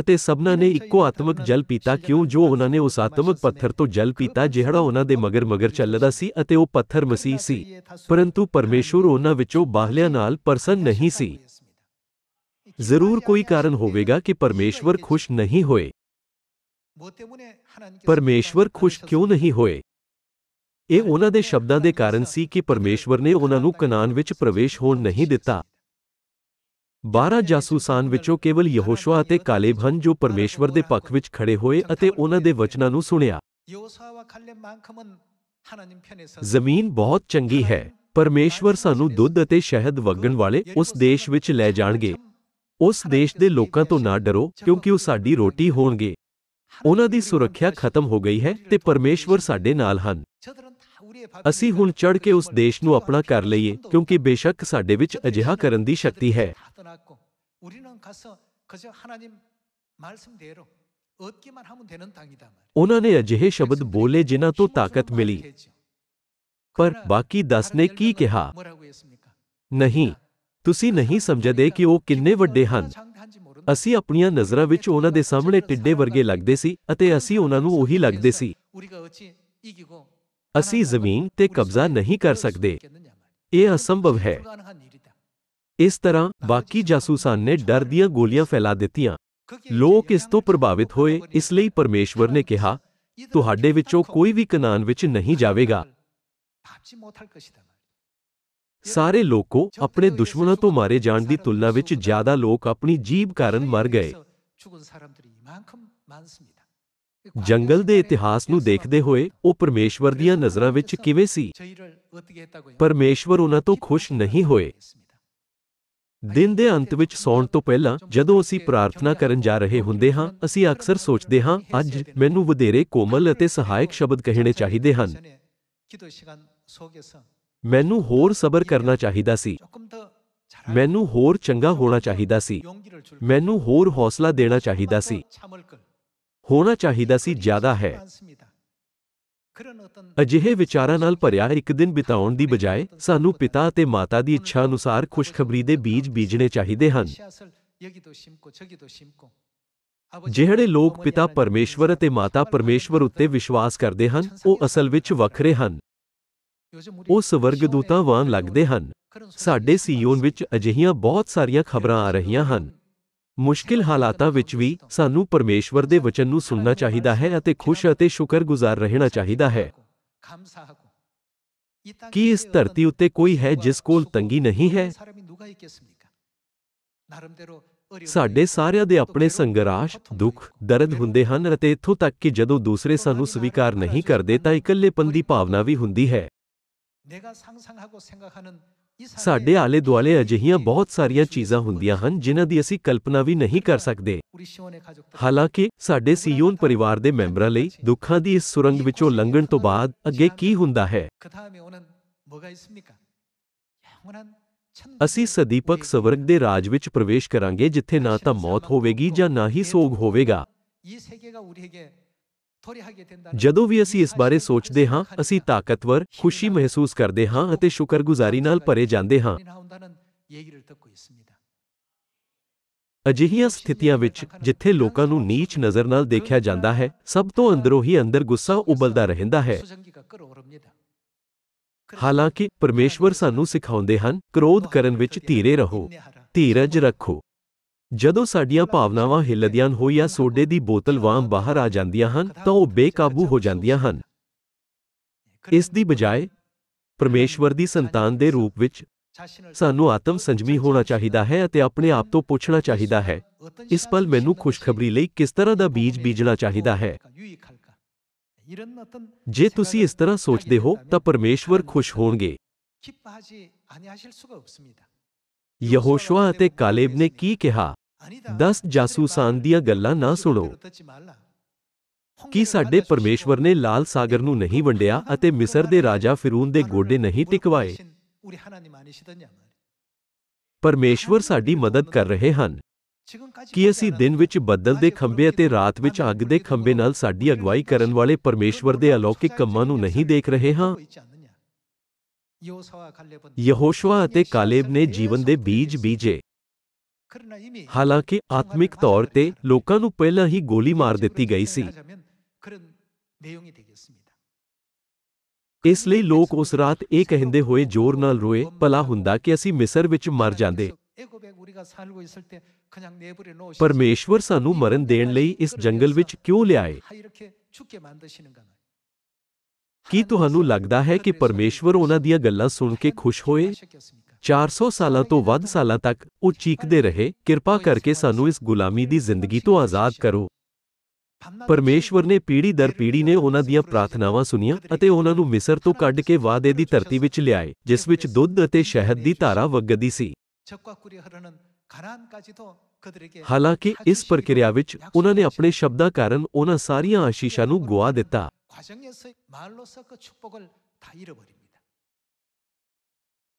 ਅਤੇ ਸਭਨਾਂ ਨੇ ਇੱਕੋ ਆਤਮਕ ਜਲ ਪੀਤਾ ਕਿਉਂ ਜੋ ਉਹਨਾਂ ਨੇ ਉਸ ਆਤਮਕ ਪੱਥਰ ਤੋਂ ਜਲ ਪੀਤਾ ਜਿਹੜਾ ਉਹਨਾਂ ਦੇ ਮਗਰ ਮਗਰ ਚੱਲਦਾ ਸੀ ਅਤੇ ਉਹ ਪੱਥਰ ਮਸੀਹ ਸੀ ਪਰੰਤੂ ਪਰਮੇਸ਼ਵਰ ਉਹਨਾਂ ਵਿੱਚੋਂ ਬਾਹਲਿਆਂ ਨਾਲ ਪਰਸਨ ਨਹੀਂ ਸੀ ਜ਼ਰੂਰ ਕੋਈ ਕਾਰਨ ਹੋਵੇਗਾ ਕਿ ਪਰਮੇਸ਼ਵਰ ਖੁਸ਼ ਨਹੀਂ ਹੋਏ ਪਰਮੇਸ਼ਵਰ ਖੁਸ਼ ਕਿਉਂ ਨਹੀਂ ਹੋਏ ਇਹ ਉਹਨਾਂ ਦੇ ਸ਼ਬਦਾਂ ਦੇ ਕਾਰਨ ਸੀ ਕਿ ਪਰਮੇਸ਼ਵਰ ਨੇ ਉਹਨਾਂ ਨੂੰ ਕਨਾਨ ਵਿੱਚ ਪ੍ਰਵੇਸ਼ ਹੋਣ ਨਹੀਂ ਦਿੱਤਾ 12 ਜਾਸੂਸਾਂ ਵਿੱਚੋਂ ਕੇਵਲ ਯਹੋਸ਼ੂਆ ਅਤੇ ਕਾਲੇਬ ਹਨ ਜੋ ਪਰਮੇਸ਼ਵਰ ਦੇ ਪੱਖ ਵਿੱਚ ਖੜੇ ਹੋਏ ਅਤੇ ਉਹਨਾਂ ਦੇ ਵਚਨਾਂ ਨੂੰ ਸੁਣਿਆ ਜ਼ਮੀਨ ਬਹੁਤ ਚੰਗੀ ਹੈ ਪਰਮੇਸ਼ਵਰ ਸਾਨੂੰ ਦੁੱਧ ਅਤੇ ਸ਼ਹਿਦ ਵਗਣ ਵਾਲੇ ਉਸ ਦੇਸ਼ ਵਿੱਚ ਲੈ ਜਾਣਗੇ ਉਸ ਦੇਸ਼ ਦੇ ਲੋਕਾਂ ਤੋਂ ਨਾ ਡਰੋ ਕਿਉਂਕਿ ਉਹ ਸਾਡੀ ਰੋਟੀ ਹੋਣਗੇ ਉਹਨਾਂ ਦੀ ਸੁਰੱਖਿਆ ਖਤਮ ਹੋ ਗਈ ਹੈ ਤੇ ਪਰਮੇਸ਼ਵਰ ਸਾਡੇ ਨਾਲ ਹਨ ਅਸੀਂ ਹੁਣ ਚੜ ਕੇ ਉਸ ਦੇਸ਼ ਨੂੰ ਆਪਣਾ ਕਰ ਲਈਏ ਕਿਉਂਕਿ ਬੇਸ਼ੱਕ ਸਾਡੇ ਵਿੱਚ ਅਜਿਹਾ ਕਰਨ ਦੀ ਸ਼ਕਤੀ ਹੈ 나타났고 우리는 가서 그저 하나님 말씀대로 얻기만 하면 되는 땅이다. ਉਹਨਾਂ ਨੇ ਅਜਿਹੇ ਸ਼ਬਦ ਬੋਲੇ ਜਿਨ੍ਹਾਂ ਤੋਂ ਤਾਕਤ ਮਿਲੀ ਪਰ ਬਾਕੀ 10 ਨੇ ਕੀ ਕਿਹਾ ਨਹੀਂ ਤੁਸੀਂ ਨਹੀਂ ਸਮਝਦੇ ਕਿ ਉਹ ਕਿੰਨੇ ਵੱਡੇ ਹਨ ਅਸੀਂ ਆਪਣੀਆਂ ਨਜ਼ਰਾਂ ਵਿੱਚ ਉਹਨਾਂ ਦੇ ਸਾਹਮਣੇ ਟਿੱਡੇ ਵਰਗੇ ਲੱਗਦੇ ਸੀ ਅਤੇ ਅਸੀਂ ਉਹਨਾਂ ਨੂੰ ਉਹੀ ਲੱਗਦੇ ਸੀ ਅਸੀਂ ਜ਼ਮੀਨ ਤੇ ਕਬਜ਼ਾ ਨਹੀਂ ਕਰ ਸਕਦੇ ਇਹ ਅਸੰਭਵ ਹੈ ਇਸ ਤਰ੍ਹਾਂ ਬਾਕੀ ਜਾਸੂਸਾਂ ਨੇ ਡਰ ਦੀਆਂ ਗੋਲੀਆਂ ਫੈਲਾ ਦਿੱਤੀਆਂ ਲੋਕ ਇਸ ਤੋਂ ਪ੍ਰਭਾਵਿਤ ਹੋਏ ਇਸ ਲਈ ਪਰਮੇਸ਼ਵਰ ਨੇ ਕਿਹਾ ਤੁਹਾਡੇ ਵਿੱਚੋਂ ਕੋਈ ਵੀ ਕਨਾਨ ਵਿੱਚ ਨਹੀਂ ਜਾਵੇਗਾ ਸਾਰੇ ਲੋਕੋ ਆਪਣੇ ਦੁਸ਼ਮਣਾਂ ਤੋਂ ਮਾਰੇ ਜਾਣ ਦੀ ਤੁਲਨਾ ਵਿੱਚ ਜ਼ਿਆਦਾ ਲੋਕ ਆਪਣੀ ਜੀਬ ਕਾਰਨ ਮਰ ਗਏ ਜੰਗਲ ਦੇ ਇਤਿਹਾਸ ਨੂੰ ਦੇਖਦੇ ਹੋਏ ਉਹ ਪਰਮੇਸ਼ਵਰ ਦੀਆਂ ਨਜ਼ਰਾਂ ਵਿੱਚ ਕਿਵੇਂ ਸੀ ਪਰਮੇਸ਼ਵਰ ਉਹਨਾਂ ਤੋਂ ਖੁਸ਼ ਨਹੀਂ ਹੋਏ ਦਿਨ ਦੇ ਅੰਤ ਵਿੱਚ ਸੌਣ ਤੋਂ ਪਹਿਲਾਂ ਜਦੋਂ ਅਸੀਂ ਪ੍ਰਾਰਥਨਾ ਕਰਨ ਜਾ ਰਹੇ ਹੁੰਦੇ ਹਾਂ ਅਸੀਂ ਅਕਸਰ ਸੋਚਦੇ ਹਾਂ ਅੱਜ ਮੈਨੂੰ ਵਧੇਰੇ ਕੋਮਲ ਅਤੇ ਸਹਾਇਕ ਸ਼ਬਦ ਕਹਿਣੇ ਚਾਹੀਦੇ ਹਨ ਮੈਨੂੰ ਹੋਰ ਸਬਰ ਕਰਨਾ ਚਾਹੀਦਾ ਸੀ ਮੈਨੂੰ ਹੋਰ ਚੰਗਾ ਹੋਣਾ ਚਾਹੀਦਾ ਸੀ ਮੈਨੂੰ ਹੋਰ ਹੌਸਲਾ ਦੇਣਾ ਚਾਹੀਦਾ ਸੀ ਹੋਣਾ ਚਾਹੀਦਾ ਸੀ ਜ਼ਿਆਦਾ ਹੈ ਅਜਿਹੇ ਵਿਚਾਰਾਂ ਨਾਲ ਭਰਿਆ ਇੱਕ ਦਿਨ ਬਿਤਾਉਣ ਦੀ ਬਜਾਏ ਸਾਨੂੰ ਪਿਤਾ ਅਤੇ ਮਾਤਾ ਦੀ ਇੱਛਾ ਅਨੁਸਾਰ ਖੁਸ਼ਖਬਰੀ ਦੇ ਬੀਜ ਬੀਜਣੇ ਚਾਹੀਦੇ ਹਨ ਜਿਹੜੇ ਲੋਕ ਪਿਤਾ ਪਰਮੇਸ਼ਵਰ ਅਤੇ ਮਾਤਾ ਪਰਮੇਸ਼ਵਰ ਉੱਤੇ ਵਿਸ਼ਵਾਸ ਕਰਦੇ ਹਨ ਉਹ ਅਸਲ ਵਿੱਚ ਵੱਖਰੇ ਹਨ ਉਹ ਦੂਤਾਂ ਵਾਂਗ ਲੱਗਦੇ ਹਨ ਸਾਡੇ ਸੀਯੋਨ ਵਿੱਚ ਅਜਿਹੀਆਂ ਬਹੁਤ ਸਾਰੀਆਂ ਖਬਰਾਂ ਆ ਰਹੀਆਂ ਹਨ ਮੁਸ਼ਕਿਲ ਹਾਲਾਤਾਂ ਵਿੱਚ ਵੀ ਸਾਨੂੰ ਪਰਮੇਸ਼ਵਰ ਦੇ ਵਚਨ ਨੂੰ ਸੁਣਨਾ ਚਾਹੀਦਾ ਹੈ ਅਤੇ ਖੁਸ਼ ਅਤੇ ਸ਼ੁਕਰਗੁਜ਼ਾਰ ਰਹਿਣਾ ਚਾਹੀਦਾ ਹੈ ਕੀ ਇਸ ਧਰਤੀ ਉੱਤੇ ਕੋਈ ਹੈ ਜਿਸ ਕੋਲ ਤੰਗੀ ਨਹੀਂ ਹੈ ਸਾਡੇ ਸਾਰਿਆਂ ਦੇ ਆਪਣੇ ਸੰਘਰਸ਼, ਦੁੱਖ, ਦਰਦ ਹੁੰਦੇ ਹਨ ਅਤੇ ਇੱਥੋਂ ਤੱਕ ਕਿ ਜਦੋਂ ਦੂਸਰੇ ਸਾਨੂੰ ਸਵੀਕਾਰ ਨਹੀਂ ਕਰਦੇ ਤਾਂ ਇਕੱਲੇਪਨ ਦੀ ਭਾਵਨਾ ਵੀ ਹੁੰਦੀ ਹੈ। ਸਾਡੇ ਆਲੇ ਦੁਆਲੇ ਅਜਿਹੀਆਂ ਬਹੁਤ ਸਾਰੀਆਂ ਚੀਜ਼ਾਂ ਹੁੰਦੀਆਂ ਹਨ ਜਿਨ੍ਹਾਂ ਦੀ ਅਸੀਂ ਕਲਪਨਾ ਵੀ ਨਹੀਂ ਕਰ ਸਕਦੇ ਹਾਲਾਂਕਿ ਸਾਡੇ ਸੀਯੋਨ ਪਰਿਵਾਰ ਦੇ ਮੈਂਬਰਾਂ ਲਈ ਦੁੱਖਾਂ ਦੀ ਇਸ ਸੁਰੰਗ ਵਿੱਚੋਂ ਲੰਘਣ ਤੋਂ ਬਾਅਦ ਅੱਗੇ ਕੀ ਹੁੰਦਾ ਹੈ ਅਸੀਂ ਸਦੀਪਕ ਸਵਰਗ ਦੇ ਰਾਜ ਵਿੱਚ ਪ੍ਰਵੇਸ਼ ਕਰਾਂਗੇ ਜਿੱਥੇ ਨਾ ਤਾਂ ਮੌਤ ਹੋਵੇਗੀ ਜਾਂ ਨਾ ਹੀ ਸੋਗ ਹੋਵੇਗਾ ਜਦੋਂ ਵੀ ਅਸੀਂ ਇਸ ਬਾਰੇ ਸੋਚਦੇ ਹਾਂ ਅਸੀਂ ਤਾਕਤਵਰ ਖੁਸ਼ੀ ਮਹਿਸੂਸ ਕਰਦੇ ਹਾਂ ਅਤੇ ਸ਼ੁਕਰਗੁਜ਼ਾਰੀ ਨਾਲ ਭਰੇ ਜਾਂਦੇ ਹਾਂ ਅਜਿਹੀਆਂ ਸਥਿਤੀਆਂ ਵਿੱਚ ਜਿੱਥੇ ਲੋਕਾਂ ਨੂੰ ਨੀਚ ਨਜ਼ਰ ਨਾਲ ਦੇਖਿਆ ਜਾਂਦਾ ਹੈ ਸਭ ਤੋਂ ਅੰਦਰੋਂ ਹੀ ਅੰਦਰ ਗੁੱਸਾ ਉਬਲਦਾ ਰਹਿੰਦਾ ਹੈ ਹਾਲਾਂਕਿ ਪਰਮੇਸ਼ਵਰ ਸਾਨੂੰ ਸਿਖਾਉਂਦੇ ਹਨ ਕ੍ਰੋਧ ਕਰਨ ਵਿੱਚ ਧੀਰੇ ਰਹੋ ਧੀਰਜ ਰੱਖੋ ਜਦੋਂ ਸਾਡੀਆਂ ਭਾਵਨਾਵਾਂ ਹਿੱਲਦੀਆਂ ਹੋਈਆਂ ਜਾਂ ਸੋਡੇ ਦੀ ਬੋਤਲ ਵਾਂਗ ਬਾਹਰ ਆ ਜਾਂਦੀਆਂ ਹਨ ਤਾਂ ਉਹ ਬੇਕਾਬੂ ਹੋ ਜਾਂਦੀਆਂ ਹਨ ਇਸ ਦੀ ਬਜਾਏ ਪਰਮੇਸ਼ਵਰ ਦੀ ਸੰਤਾਨ ਦੇ ਰੂਪ ਵਿੱਚ ਸਾਨੂੰ ਆਤਮ ਸੰਜਮੀ ਹੋਣਾ ਚਾਹੀਦਾ ਹੈ ਅਤੇ ਆਪਣੇ ਆਪ ਤੋਂ ਪੁੱਛਣਾ ਚਾਹੀਦਾ ਹੈ ਇਸ ਪਲ ਮੈਨੂੰ ਖੁਸ਼ਖਬਰੀ ਲਈ ਕਿਸ ਤਰ੍ਹਾਂ ਦਾ ਬੀਜ ਬੀਜਣਾ ਚਾਹੀਦਾ ਹੈ ਜੇ ਤੁਸੀਂ ਇਸ ਤਰ੍ਹਾਂ ਸੋਚਦੇ ਹੋ ਤਾਂ ਪਰਮੇਸ਼ਵਰ ਖੁਸ਼ ਹੋਣਗੇ ਯਹੋਸ਼ੂਆ ਅਤੇ ਕਾਲੇਬ ਨੇ ਕੀ ਕਿਹਾ ਦਸ ਜਾਸੂਸਾਂ ਦੀਆਂ ਗੱਲਾਂ ਨਾ ਸੁਣੋ ਕੀ ਸਾਡੇ ਪਰਮੇਸ਼ਵਰ ਨੇ ਲਾਲ ਸਾਗਰ ਨੂੰ ਨਹੀਂ ਵੰਡਿਆ ਅਤੇ ਮਿਸਰ ਦੇ ਰਾਜਾ ਫਿਰੂਨ ਦੇ ਗੋਡੇ ਨਹੀਂ ਟਿਕਵਾਏ ਪਰਮੇਸ਼ਵਰ ਸਾਡੀ ਮਦਦ ਕਰ ਰਹੇ ਹਨ ਕੀ ਅਸੀਂ ਦਿਨ ਵਿੱਚ ਬੱਦਲ ਦੇ ਖੰਭੇ ਅਤੇ ਰਾਤ ਵਿੱਚ ਅੱਗ ਦੇ ਖੰਭੇ ਨਾਲ ਸਾਡੀ ਅਗਵਾਈ ਕਰਨ ਵਾਲੇ ਪਰਮੇਸ਼ਵਰ ਦੇ ਅਲੌਕਿਕ ਕੰਮਾਂ ਨੂੰ ਨਹੀਂ ਦੇਖ ਰਹੇ ਹਾਂ ਯਹੋਸ਼ੂਆ ਅਤੇ ਕਾਲੇਬ ਨੇ ਜੀਵਨ ਦੇ ਬੀਜ ਬੀਜੇ ਹਾਲਾਂਕਿ ਆਤਮਿਕ ਤੌਰ ਤੇ ਲੋਕਾਂ ਨੂੰ ਪਹਿਲਾਂ ਹੀ ਗੋਲੀ ਮਾਰ ਦਿੱਤੀ ਗਈ ਸੀ ਇਸ ਲਈ ਲੋਕ ਉਸ ਰਾਤ ਇਹ ਕਹਿੰਦੇ ਹੋਏ ਜ਼ੋਰ ਨਾਲ ਰੋਏ ਭਲਾ ਹੁੰਦਾ ਕਿ ਅਸੀਂ ਮਿਸਰ ਵਿੱਚ ਮਰ ਜਾਂਦੇ ਪਰਮੇਸ਼ਵਰ ਸਾਨੂੰ ਮਰਨ ਦੇਣ ਲਈ ਇਸ ਜੰਗਲ ਵਿੱਚ ਕਿਉਂ ਲਿਆਏ ਕੀ ਤੁਹਾਨੂੰ ਲੱਗਦਾ ਹੈ ਕਿ ਪਰਮੇਸ਼ਵਰ ਉਹਨਾਂ ਦੀਆਂ ਗੱਲਾਂ ਸੁਣ ਕੇ ਖੁਸ਼ ਹੋਏ 400 ਸਾਲਾਂ ਤੋਂ ਵੱਧ ਸਾਲਾਂ ਤੱਕ ਉਹ ਚੀਕਦੇ ਰਹੇ ਕਿਰਪਾ ਕਰਕੇ ਸਾਨੂੰ ਇਸ ਗੁਲਾਮੀ ਦੀ ਜ਼ਿੰਦਗੀ ਤੋਂ ਆਜ਼ਾਦ ਕਰੋ ਪਰਮੇਸ਼ਵਰ ਨੇ ਪੀੜੀ ਦਰ ਪੀੜੀ ਨੇ ਉਹਨਾਂ ਦੀਆਂ ਪ੍ਰਾਰਥਨਾਵਾਂ ਸੁਨੀਆਂ ਅਤੇ ਉਹਨਾਂ ਨੂੰ ਮਿਸਰ ਤੋਂ ਕੱਢ ਕੇ ਵਾਅਦੇ ਦੀ ਧਰਤੀ ਵਿੱਚ ਲਿਆਏ ਜਿਸ ਵਿੱਚ ਦੁੱਧ ਅਤੇ ਸ਼ਹਿਦ ਦੀ ਧਾਰਾ ਵਗਦੀ ਸੀ ਹਾਲਾਂਕਿ ਇਸ ਪ੍ਰਕਿਰਿਆ ਵਿੱਚ ਉਹਨਾਂ ਨੇ ਆਪਣੇ ਸ਼ਬਦਾਂ ਕਾਰਨ ਉਹਨਾਂ ਸਾਰੀਆਂ ਆਸ਼ੀਸ਼ਾਂ ਨੂੰ ਗਵਾ ਦਿੱਤਾ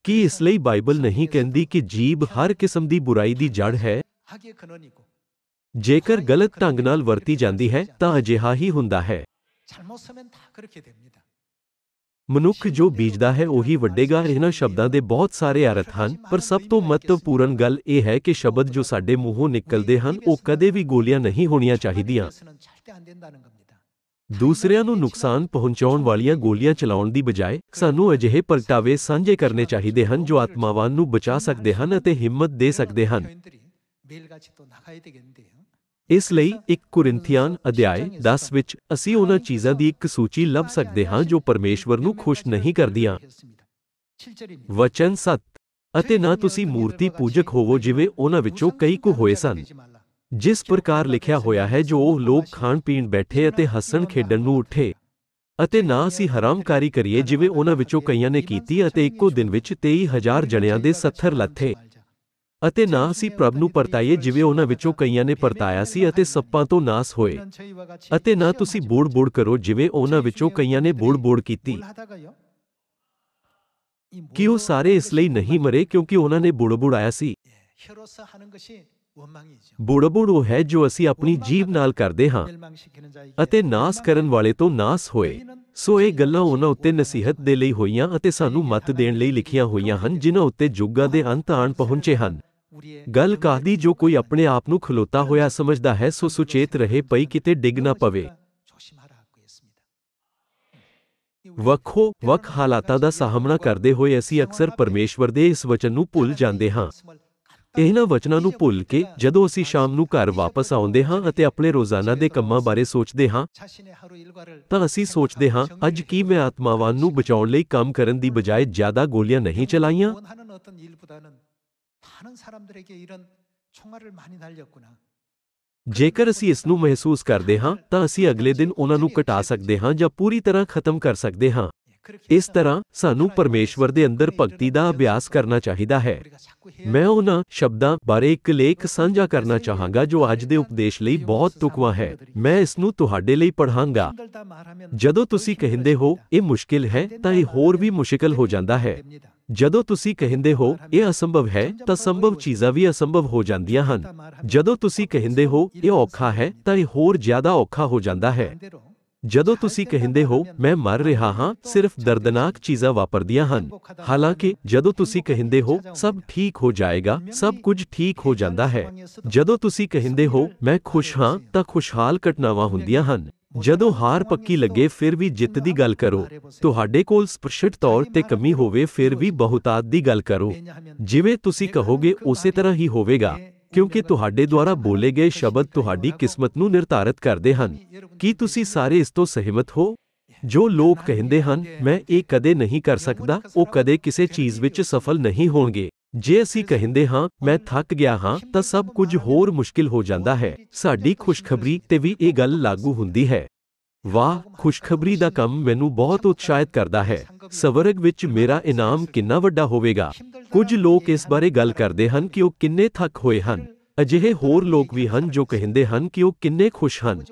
ਕੀ ਇਸ ਲਈ ਬਾਈਬਲ ਨਹੀਂ ਕਹਿੰਦੀ ਕਿ ਜੀਬ ਹਰ ਕਿਸਮ ਦੀ ਬੁਰਾਈ ਦੀ ਜੜ ਹੈ ਜੇਕਰ ਗਲਤ ਢੰਗ ਨਾਲ ਵਰਤੀ ਜਾਂਦੀ ਹੈ ਤਾਂ ਅਜਿਹਾ ਹੀ ਹੁੰਦਾ ਹੈ ਮਨੁੱਖ ਜੋ ਬੀਜਦਾ ਹੈ ਉਹੀ ਵੱਡੇਗਾ ਇਹਨਾਂ ਸ਼ਬਦਾਂ ਦੇ ਬਹੁਤ ਸਾਰੇ ਅਰਥ ਹਨ ਪਰ ਸਭ ਤੋਂ ਮਹੱਤਵਪੂਰਨ ਗੱਲ ਇਹ ਹੈ ਕਿ ਸ਼ਬਦ ਜੋ ਸਾਡੇ ਮੂੰਹੋਂ ਨਿਕਲਦੇ ਹਨ ਉਹ ਕਦੇ ਵੀ ਗੋਲੀਆਂ ਨਹੀਂ ਹੋਣੀਆਂ ਚਾਹੀਦੀਆਂ ਦੂਸਰਿਆਂ ਨੂੰ ਨੁਕਸਾਨ ਪਹੁੰਚਾਉਣ ਵਾਲੀਆਂ ਗੋਲੀਆਂ ਚਲਾਉਣ ਦੀ ਬਜਾਏ ਸਾਨੂੰ ਅਜਿਹੇ ਪਲਟਾਵੇ ਸਾਂਝੇ ਕਰਨੇ ਚਾਹੀਦੇ ਹਨ ਜੋ ਆਤਮਾਵਾਨ ਨੂੰ ਬਚਾ ਸਕਦੇ ਹਨ ਅਤੇ ਹਿੰਮਤ ਦੇ ਸਕਦੇ ਹਨ ਇਸ ਲਈ 1 ਕੋਰਿੰਥੀਅਨ ਅਧਿਆਇ 10 ਵਿੱਚ ਅਸੀਂ ਉਹਨਾਂ ਚੀਜ਼ਾਂ ਦੀ ਇੱਕ ਸੂਚੀ ਲੱਭ ਸਕਦੇ ਹਾਂ ਜੋ ਪਰਮੇਸ਼ਵਰ ਨੂੰ ਖੁਸ਼ ਨਹੀਂ ਕਰਦੀਆਂ ਵਚਨ 7 ਅਤੇ ਨਾ ਤੁਸੀਂ ਮੂਰਤੀ ਪੂਜਕ ਹੋਵੋ ਜਿਵੇਂ ਉਹਨਾਂ ਵਿੱਚੋਂ ਕਈ ਕੁ ਹੋਏ ਸਨ ਜਿਸ ਪ੍ਰਕਾਰ ਲਿਖਿਆ ਹੋਇਆ ਹੈ ਜੋ ਉਹ ਲੋਕ ਖਾਣ ਪੀਣ ਬੈਠੇ ਅਤੇ ਹੱਸਣ ਖੇਡਣ ਨੂੰ ਉੱਠੇ ਅਤੇ ਨਾ ਅਸੀਂ ਹਰਾਮਕਾਰੀ ਕਰੀਏ ਜਿਵੇਂ ਉਹਨਾਂ ਵਿੱਚੋਂ ਕਈਆਂ ਨੇ ਕੀਤੀ ਅਤੇ ਇੱਕੋ ਦਿਨ ਵਿੱਚ 23000 ਜਣਿਆਂ ਦੇ 70 ਲੱਥੇ ਅਤੇ ਨਾ ਅਸੀਂ ਪ੍ਰਭ ਨੂੰ ਪਰਤਾਈਏ ਜਿਵੇਂ ਉਹਨਾਂ ਵਿੱਚੋਂ ਕਈਆਂ ਨੇ ਪਰਤਾਇਆ ਸੀ ਅਤੇ ਸੱਪਾਂ ਤੋਂ ਨਾਸ ਹੋਏ ਅਤੇ ਨਾ ਤੁਸੀਂ ਬੋੜ-ਬੋੜ ਕਰੋ ਜਿਵੇਂ ਉਹਨਾਂ ਵਿੱਚੋਂ ਕਈਆਂ ਨੇ ਬੋੜ-ਬੋੜ ਕੀਤੀ ਕਿ ਉਹ ਸਾਰੇ ਇਸ ਲਈ ਨਹੀਂ ਮਰੇ ਕਿਉਂਕਿ ਉਹਨਾਂ ਨੇ ਬੁੜਬੁੜਾਇਆ ਸੀ ਉਹ ਹੈ ਜੋ ਅਸੀਂ ਆਪਣੀ ਜੀਬ ਨਾਲ ਕਰਦੇ ਹਾਂ ਅਤੇ ਨਾਸ ਕਰਨ ਵਾਲੇ ਤੋਂ ਨਾਸ ਹੋਏ ਸੋ ਇਹ ਗੱਲਾਂ ਉਹਨਾਂ ਉੱਤੇ ਨਸੀਹਤ ਦੇ ਲਈ ਹੋਈਆਂ ਅਤੇ ਸਾਨੂੰ ਮਤ ਦੇਣ ਲਈ ਲਿਖੀਆਂ ਹੋਈਆਂ ਹਨ ਜਿਨ੍ਹਾਂ ਉੱਤੇ ਜੁਗਾਂ ਦੇ ਅੰਤ ਆਣ ਪਹੁੰਚੇ ਹਨ ਗੱਲ ਕਾਹਦੀ ਜੋ ਕੋਈ ਆਪਣੇ ਆਪ ਨੂੰ ਖਲੋਤਾ ਹੋਇਆ ਸਮਝਦਾ ਹੈ ਸੋ ਸੁਚੇਤ ਰਹੇ ਪਈ ਕਿਤੇ ਡਿੱਗ ਨਾ ਪਵੇ ਵੱਖੋ ਵੱਖ ਹਾਲਾਤਾਂ ਦਾ ਸਾਹਮਣਾ ਕਰਦੇ ਹੋਏ ਅਸੀਂ ਅਕਸਰ ਪਰਮੇਸ਼ਵਰ ਦੇ ਇਸ ਵਚਨ ਨੂੰ ਭੁੱਲ ਜਾਂਦੇ ਹਾਂ ਇਹਨਾਂ ਵਚਨਾਂ ਨੂੰ ਭੁੱਲ ਕੇ ਜਦੋਂ ਅਸੀਂ ਸ਼ਾਮ ਨੂੰ ਘਰ ਵਾਪਸ ਆਉਂਦੇ ਹਾਂ ਅਤੇ ਆਪਣੇ ਰੋਜ਼ਾਨਾ ਦੇ ਕੰਮਾਂ ਬਾਰੇ ਸੋਚਦੇ ਹਾਂ ਤਾਂ ਅਸੀਂ ਸੋਚਦੇ ਹਾਂ ਅੱਜ ਕੀ ਮੈਂ ਆਤਮਾਵਾਨ ਨੂੰ ਬਚਾਉਣ ਲਈ ਕੰਮ ਕਰਨ ਦੀ ਬਜਾਏ ਜ਼ਿਆਦਾ ਗੋਲੀਆਂ ਨਹੀਂ ਚਲਾਈਆਂ ਜੇਕਰ ਅਸੀਂ ਇਸ ਨੂੰ ਮਹਿਸੂਸ ਕਰਦੇ ਹਾਂ ਤਾਂ ਅਸੀਂ ਅਗਲੇ ਦਿਨ ਉਹਨਾਂ ਨੂੰ ਘਟਾ ਸਕਦੇ ਹਾਂ ਜਾਂ ਪੂਰੀ ਤਰ੍ਹਾਂ ਖਤਮ ਕਰ ਸਕਦੇ ਹਾਂ ਇਸ ਤਰ੍ਹਾਂ ਸਾਨੂੰ ਪਰਮੇਸ਼ਵਰ ਦੇ ਅੰਦਰ ਭਗਤੀ ਦਾ ਅਭਿਆਸ ਕਰਨਾ ਚਾਹੀਦਾ ਹੈ ਮੈਂ ਉਹਨਾਂ ਸ਼ਬਦਾਂ ਬਾਰੇ ਇੱਕ ਲੇਖ ਸਾਂਝਾ ਕਰਨਾ ਚਾਹਾਂਗਾ ਜੋ ਅੱਜ ਦੇ ਉਪਦੇਸ਼ ਲਈ ਬਹੁਤ ਤੁਕਵਾ ਹੈ ਮੈਂ ਇਸ ਨੂੰ ਤੁਹਾਡੇ ਲਈ ਪੜ੍ਹਾਂਗਾ ਜਦੋਂ ਤੁਸੀਂ ਕਹਿੰਦੇ ਹੋ ਇਹ ਮੁਸ਼ਕਿਲ ਹੈ ਤਾਂ ਇਹ ਹੋਰ ਵੀ ਮੁਸ਼ਕਿਲ ਹੋ ਜਾਂਦਾ ਹੈ ਜਦੋਂ ਤੁਸੀਂ ਕਹਿੰਦੇ ਹੋ ਇਹ ਅਸੰਭਵ ਹੈ ਤਾਂ ਸੰਭਵ ਚੀਜ਼ਾਂ ਵੀ ਅਸੰਭਵ ਹੋ ਜਾਂਦੀਆਂ ਹਨ ਜਦੋਂ ਤੁਸੀਂ ਕਹਿੰਦੇ ਹੋ ਇਹ ਔਖਾ ਹੈ ਤਾਂ ਇਹ ਹੋਰ ਜ਼ਿਆਦਾ ਔਖਾ ਹੋ ਜਾਂਦਾ ਹੈ ਜਦੋਂ ਤੁਸੀਂ ਕਹਿੰਦੇ ਹੋ ਮੈਂ ਮਰ ਰਿਹਾ ਹਾਂ ਸਿਰਫ ਦਰਦਨਾਕ ਚੀਜ਼ਾਂ ਵਾਪਰਦੀਆਂ ਹਨ ਹਾਲਾਂਕਿ ਜਦੋਂ ਤੁਸੀਂ ਕਹਿੰਦੇ ਹੋ ਸਭ ਠੀਕ ਹੋ ਜਾਏਗਾ ਸਭ ਕੁਝ ਠੀਕ ਹੋ ਜਾਂਦਾ ਹੈ ਜਦੋਂ ਤੁਸੀਂ ਕਹਿੰਦੇ ਹੋ ਮੈਂ ਖੁਸ਼ ਹਾਂ ਤਾਂ ਖੁਸ਼ਹਾਲ ਘਟਨਾਵਾਂ ਹੁੰਦੀਆਂ ਹਨ ਜਦੋਂ ਹਾਰ ਪੱਕੀ ਲੱਗੇ ਫਿਰ ਵੀ ਜਿੱਤ ਦੀ ਗੱਲ ਕਰੋ ਤੁਹਾਡੇ ਕੋਲ ਸਪਸ਼ਟ ਤੌਰ ਤੇ ਕਮੀ ਹੋਵੇ ਫਿਰ ਵੀ ਬਹੁਤਾਤ ਦੀ ਗੱਲ ਕਰੋ ਜਿਵੇਂ ਤੁਸੀਂ ਕਹੋਗੇ ਉਸੇ ਤਰ੍ਹਾਂ ਹੀ ਹੋਵੇਗਾ ਕਿਉਂਕਿ ਤੁਹਾਡੇ ਦੁਆਰਾ ਬੋਲੇ ਗਏ ਸ਼ਬਦ ਤੁਹਾਡੀ ਕਿਸਮਤ ਨੂੰ ਨਿਰਧਾਰਤ ਕਰਦੇ ਹਨ ਕੀ ਤੁਸੀਂ ਸਾਰੇ ਇਸ ਤੋਂ ਸਹਿਮਤ ਹੋ ਜੋ ਲੋਕ ਕਹਿੰਦੇ ਹਨ ਮੈਂ ਇਹ ਕਦੇ ਨਹੀਂ ਕਰ ਸਕਦਾ ਉਹ ਕਦੇ ਕਿਸੇ ਚੀਜ਼ ਵਿੱਚ ਸਫਲ ਨਹੀਂ ਹੋਣਗੇ ਜੇ ਅਸੀਂ ਕਹਿੰਦੇ ਹਾਂ ਮੈਂ ਥੱਕ ਗਿਆ ਹਾਂ ਤਾਂ ਸਭ ਕੁਝ ਹੋਰ ਮੁਸ਼ਕਿਲ ਹੋ ਜਾਂਦਾ ਹੈ ਸਾਡੀ ਖੁਸ਼ਖਬਰੀ ਤੇ ਵੀ ਇਹ ਗੱਲ ਲਾਗੂ ਹੁੰਦੀ ਹੈ ਵਾਹ ਖੁਸ਼ਖਬਰੀ ਦਾ ਕੰਮ ਮੈਨੂੰ ਬਹੁਤ ਉਤਸ਼ਾਹਿਤ ਕਰਦਾ ਹੈ ਸਵਰਗ ਵਿੱਚ ਮੇਰਾ ਇਨਾਮ ਕਿੰਨਾ ਵੱਡਾ ਹੋਵੇਗਾ ਕੁਝ ਲੋਕ ਇਸ ਬਾਰੇ ਗੱਲ ਕਰਦੇ ਹਨ ਕਿ ਉਹ ਕਿੰਨੇ ਥੱਕ ਹੋਏ ਹਨ ਅਜਿਹੇ ਹੋਰ ਲੋਕ ਵੀ ਹਨ ਜੋ ਕਹਿੰਦੇ ਹਨ ਕਿ ਉਹ ਕਿੰਨੇ ਖੁਸ਼ ਹਨ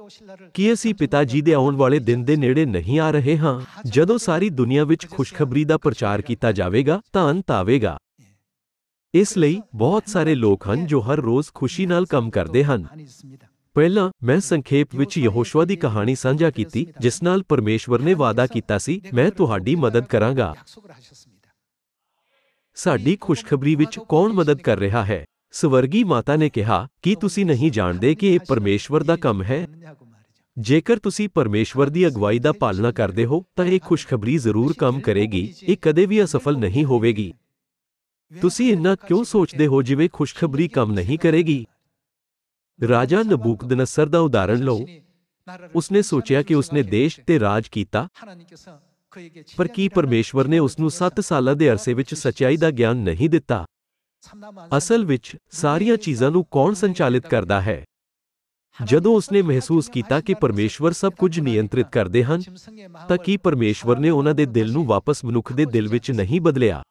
ਕਿ ਅਸੀਂ ਪਿਤਾ ਜੀ ਦੇ ਆਉਣ ਵਾਲੇ ਦਿਨ ਦੇ ਨੇੜੇ ਨਹੀਂ ਆ ਰਹੇ ਹਾਂ ਜਦੋਂ ਸਾਰੀ ਦੁਨੀਆ ਵਿੱਚ ਖੁਸ਼ਖਬਰੀ ਦਾ ਪ੍ਰਚਾਰ ਕੀਤਾ ਜਾਵੇਗਾ ਤਾਂ ਅੰਤ ਆਵੇਗਾ ਇਸ ਲਈ ਬਹੁਤ ਸਾਰੇ ਲੋਕ ਹਨ ਜੋ ਹਰ ਰੋਜ਼ ਖੁਸ਼ੀ ਨਾਲ ਕੰਮ ਕਰਦੇ ਹਨ ਪਹਿਲਾਂ ਮੈਂ ਸੰਖੇਪ ਵਿੱਚ ਯਹੋਸ਼ੂਆ ਦੀ ਕਹਾਣੀ ਸਾਂਝਾ ਕੀਤੀ ਜਿਸ ਨਾਲ ਪਰਮੇਸ਼ਵਰ ਨੇ ਵਾਅਦਾ ਕੀਤਾ ਸੀ ਮੈਂ ਤੁਹਾਡੀ ਮਦਦ ਕਰਾਂਗਾ ਸਾਡੀ ਖੁਸ਼ਖਬਰੀ ਵਿੱਚ ਕੌਣ ਮਦਦ ਕਰ ਰਿਹਾ ਹੈ ਸਵਰਗੀ ਮਾਤਾ ਨੇ ਕਿਹਾ ਕਿ ਤੁਸੀਂ ਨਹੀਂ ਜਾਣਦੇ ਕਿ ਇਹ ਪਰਮੇਸ਼ਵਰ ਦਾ ਕੰਮ ਹੈ ਜੇਕਰ ਤੁਸੀਂ ਪਰਮੇਸ਼ਵਰ ਦੀ ਅਗਵਾਈ ਦਾ ਪਾਲਣਾ ਕਰਦੇ ਹੋ ਤਾਂ ਇਹ ਖੁਸ਼ਖਬਰੀ ਜ਼ਰੂਰ ਕੰਮ ਕਰੇਗੀ ਇਹ ਕਦੇ ਵੀ ਅਸਫਲ ਨਹੀਂ ਹੋਵੇਗੀ ਤੁਸੀਂ ਇੰਨਾ ਕਿਉਂ ਸੋਚਦੇ ਹੋ ਜਿਵੇਂ ਖੁਸ਼ਖਬਰੀ ਕੰਮ ਨਹੀਂ ਕਰੇਗੀ ਰਾਜਾ ਨਬੂਕਦਨਸਰ ਦਾ ਉਦਾਹਰਣ ਲਓ ਉਸਨੇ ਸੋਚਿਆ ਕਿ ਉਸਨੇ ਦੇਸ਼ ਤੇ ਰਾਜ ਕੀਤਾ ਪਰ ਕੀ ਪਰਮੇਸ਼ਵਰ ਨੇ ਉਸ ਨੂੰ 7 ਸਾਲਾਂ ਦੇ ਅਰਸੇ ਵਿੱਚ ਸਚਾਈ ਦਾ ਗਿਆਨ ਨਹੀਂ ਦਿੱਤਾ ਅਸਲ ਵਿੱਚ ਸਾਰੀਆਂ ਚੀਜ਼ਾਂ ਨੂੰ ਕੌਣ ਸੰਚਾਲਿਤ ਕਰਦਾ ਹੈ ਜਦੋਂ ਉਸਨੇ ਮਹਿਸੂਸ ਕੀਤਾ ਕਿ ਪਰਮੇਸ਼ਵਰ ਸਭ ਕੁਝ ਨਿਯੰਤਰਿਤ ਕਰਦੇ ਹਨ ਤਾਂ ਕੀ ਪਰਮੇਸ਼ਵਰ ਨੇ ਉਹਨਾਂ ਦੇ ਦਿਲ ਨੂੰ ਵਾਪਸ ਮਨੁੱਖ ਦੇ ਦਿਲ ਵਿੱਚ ਨਹੀਂ ਬਦਲਿਆ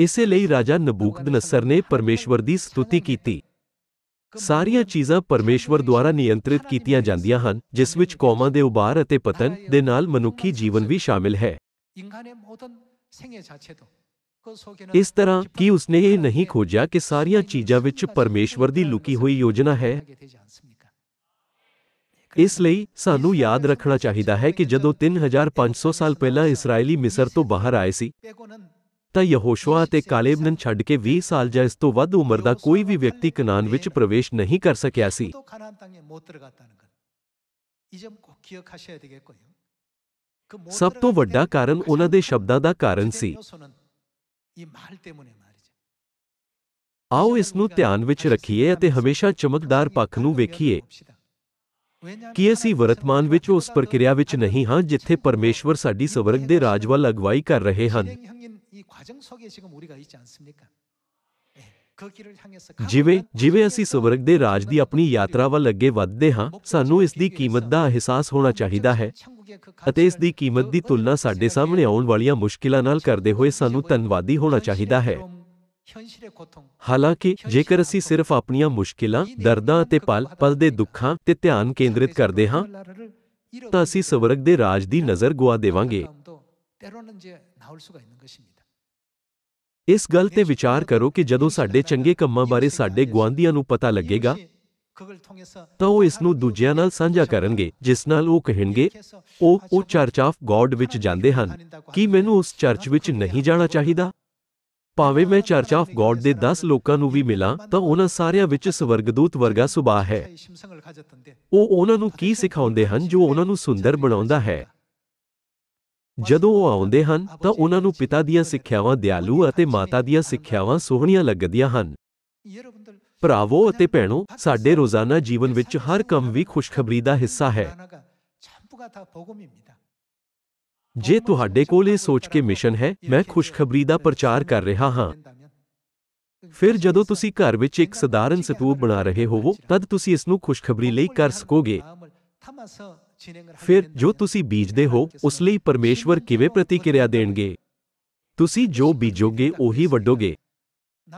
ਇਸੇ ਲਈ ਰਾਜਾ ਨਬੂਕਦਨਸਰ ਨੇ ਪਰਮੇਸ਼ਵਰ ਦੀ ਸਤੁਤੀ ਕੀਤੀ ਸਾਰੀਆਂ ਚੀਜ਼ਾਂ ਪਰਮੇਸ਼ਵਰ ਦੁਆਰਾ ਨਿਯੰਤਰਿਤ ਕੀਤੀਆਂ ਜਾਂਦੀਆਂ ਹਨ ਜਿਸ ਵਿੱਚ ਕੌਮਾਂ ਦੇ ਉਬਾਰ ਅਤੇ ਪਤਨ ਦੇ ਨਾਲ ਮਨੁੱਖੀ ਜੀਵਨ ਵੀ ਸ਼ਾਮਿਲ ਹੈ ਇਸ ਤਰ੍ਹਾਂ ਕਿ ਉਸਨੇ ਇਹ ਨਹੀਂ ਖੋਜਿਆ ਕਿ ਸਾਰੀਆਂ ਚੀਜ਼ਾਂ ਵਿੱਚ ਪਰਮੇਸ਼ਵਰ ਦੀ ਲੁਕੀ ਹੋਈ ਯੋਜਨਾ ਹੈ ਇਸ ਲਈ ਸਾਨੂੰ ਯਾਦ ਰੱਖਣਾ ਚਾਹੀਦਾ ਹੈ ਕਿ ਜਦੋਂ 3500 ਸਾਲ ਪਹਿਲਾਂ ਇਸرائیਲੀ ਮਿਸਰ ਤੋਂ ਬਾਹਰ ਆਏ ਸੀ ਤਾਂ ਯਹੋਸ਼ੂਆ ਅਤੇ ਕਾਲੇਬ ਨੂੰ ਛੱਡ ਕੇ 20 ਸਾਲ ਜਾਂ ਇਸ ਤੋਂ ਵੱਧ ਉਮਰ ਦਾ ਕੋਈ ਵੀ ਵਿਅਕਤੀ ਕਨਾਨ ਵਿੱਚ ਪ੍ਰਵੇਸ਼ ਨਹੀਂ ਕਰ ਸਕਿਆ ਸੀ ਸਭ ਤੋਂ ਵੱਡਾ ਕਾਰਨ ਉਹਨਾਂ ਦੇ ਸ਼ਬਦਾਂ ਦਾ ਕਾਰਨ ਸੀ ਆਓ ਇਸ ਨੂੰ ਧਿਆਨ ਵਿੱਚ ਰੱਖੀਏ ਅਤੇ ਹਮੇਸ਼ਾ ਚਮਕਦਾਰ ਪੱਖ ਨੂੰ ਵੇਖੀਏ ਕਿ ਅਸੀਂ ਵਰਤਮਾਨ ਵਿੱਚ ਉਸ ਪ੍ਰਕਿਰਿਆ ਵਿੱਚ ਨਹੀਂ ਹਾਂ ਜਿੱਥੇ ਪਰਮੇਸ਼ਵਰ ਸਾਡੀ ਸਵਰਗ ਦੇ ਰਾਜ ਵੱਲ ਅਗਵਾਈ ਕਰ ਰਹੇ ਹਨ 과정 속에 지금 우리가 있지 않습니까? ਜਿਵੇਂ ਜਿਵੇਂ ਅਸੀਂ ਸਵਰਗ ਦੇ ਰਾਜ ਦੀ ਆਪਣੀ ਯਾਤਰਾ ਵੱਲ ਅੱਗੇ ਵਧਦੇ ਹਾਂ ਸਾਨੂੰ ਇਸ ਦੀ ਕੀਮਤ ਦਾ ਅਹਿਸਾਸ ਹੋਣਾ ਚਾਹੀਦਾ ਹੈ ਅਤੇ ਇਸ ਦੀ ਕੀਮਤ ਦੀ ਤੁਲਨਾ ਸਾਡੇ ਸਾਹਮਣੇ ਆਉਣ ਵਾਲੀਆਂ ਮੁਸ਼ਕਿਲਾਂ ਨਾਲ ਕਰਦੇ ਹੋਏ ਸਾਨੂੰ ਧੰਨਵਾਦੀ ਹੋਣਾ ਚਾਹੀਦਾ ਹੈ ਹਾਲਾਂਕਿ ਜੇਕਰ ਅਸੀਂ ਸਿਰਫ ਆਪਣੀਆਂ ਮੁਸ਼ਕਿਲਾਂ ਦਰਦਾਂ ਅਤੇ ਪਲ-ਪਲ ਦੇ ਦੁੱਖਾਂ ਤੇ ਧਿਆਨ ਕੇਂਦਰਿਤ ਕਰਦੇ ਹਾਂ ਤਾਂ ਅਸੀਂ ਸਵਰਗ ਦੇ ਰਾਜ ਦੀ ਨਜ਼ਰ ਗਵਾ ਦੇਵਾਂਗੇ ਇਸ ਗੱਲ ਤੇ ਵਿਚਾਰ ਕਰੋ ਕਿ ਜਦੋਂ ਸਾਡੇ ਚੰਗੇ ਕੰਮਾਂ ਬਾਰੇ ਸਾਡੇ ਗਵਾਂਦੀਆਂ ਨੂੰ ਪਤਾ ਲੱਗੇਗਾ ਤਾਂ ਉਹ ਇਸ ਨੂੰ ਦੂਜਿਆਂ ਨਾਲ ਸਾਂਝਾ ਕਰਨਗੇ ਜਿਸ ਨਾਲ ਉਹ ਕਹਿਣਗੇ ਉਹ ਉਹ ਚਰਚ ਆਫ ਗੋਡ ਵਿੱਚ ਜਾਂਦੇ ਹਨ ਕੀ ਮੈਨੂੰ ਉਸ ਚਰਚ ਵਿੱਚ ਨਹੀਂ ਜਾਣਾ ਚਾਹੀਦਾ ਭਾਵੇਂ ਮੈਂ ਚਰਚ ਆਫ ਗੋਡ ਦੇ 10 ਲੋਕਾਂ ਨੂੰ ਵੀ ਮਿਲਾਂ ਤਾਂ ਉਹਨਾਂ ਸਾਰਿਆਂ ਵਿੱਚ ਸਵਰਗਦੂਤ ਵਰਗਾ ਸੁਭਾਅ ਹੈ ਉਹ ਉਹਨਾਂ ਨੂੰ ਕੀ ਸਿਖਾਉਂਦੇ ਹਨ ਜੋ ਉਹਨਾਂ ਨੂੰ ਸੁੰਦਰ ਬਣਾਉਂਦਾ ਹੈ ਜਦੋਂ ਉਹ ਆਉਂਦੇ ਹਨ ਤਾਂ ਉਹਨਾਂ ਨੂੰ ਪਿਤਾ ਦੀਆਂ ਸਿੱਖਿਆਵਾਂ ਦਿਆਲੂ ਅਤੇ ਮਾਤਾ ਦੀਆਂ ਸਿੱਖਿਆਵਾਂ ਸੋਹਣੀਆਂ ਲੱਗਦੀਆਂ ਹਨ ਭਰਾਵੋ ਅਤੇ ਭੈਣੋ ਸਾਡੇ ਰੋਜ਼ਾਨਾ ਜੀਵਨ ਵਿੱਚ ਹਰ ਕੰਮ ਵੀ ਖੁਸ਼ਖਬਰੀ ਦਾ ਹਿੱਸਾ ਹੈ ਜੇ ਤੁਹਾਡੇ ਕੋਲ ਇਹ ਸੋਚ ਕੇ ਮਿਸ਼ਨ ਹੈ ਮੈਂ ਖੁਸ਼ਖਬਰੀ ਦਾ ਪ੍ਰਚਾਰ ਕਰ ਰਿਹਾ ਹਾਂ ਫਿਰ ਜਦੋਂ ਤੁਸੀਂ ਘਰ ਵਿੱਚ ਇੱਕ ਸਧਾਰਨ ਸਤੂਪ ਬਣਾ ਰਹੇ ਹੋਵੋ ਤਦ ਤੁਸੀਂ ਇਸ ਨੂੰ ਖੁਸ਼ਖਬਰੀ ਲਈ ਕਰ ਸਕੋਗੇ ਫਿਰ ਜੋ ਤੁਸੀਂ ਬੀਜਦੇ ਹੋ ਉਸ ਲਈ ਪਰਮੇਸ਼ਵਰ ਕਿਵੇਂ ਪ੍ਰਤੀਕਿਰਿਆ ਦੇਣਗੇ ਤੁਸੀਂ ਜੋ ਬੀਜੋਗੇ ਉਹੀ ਵੱਡੋਗੇ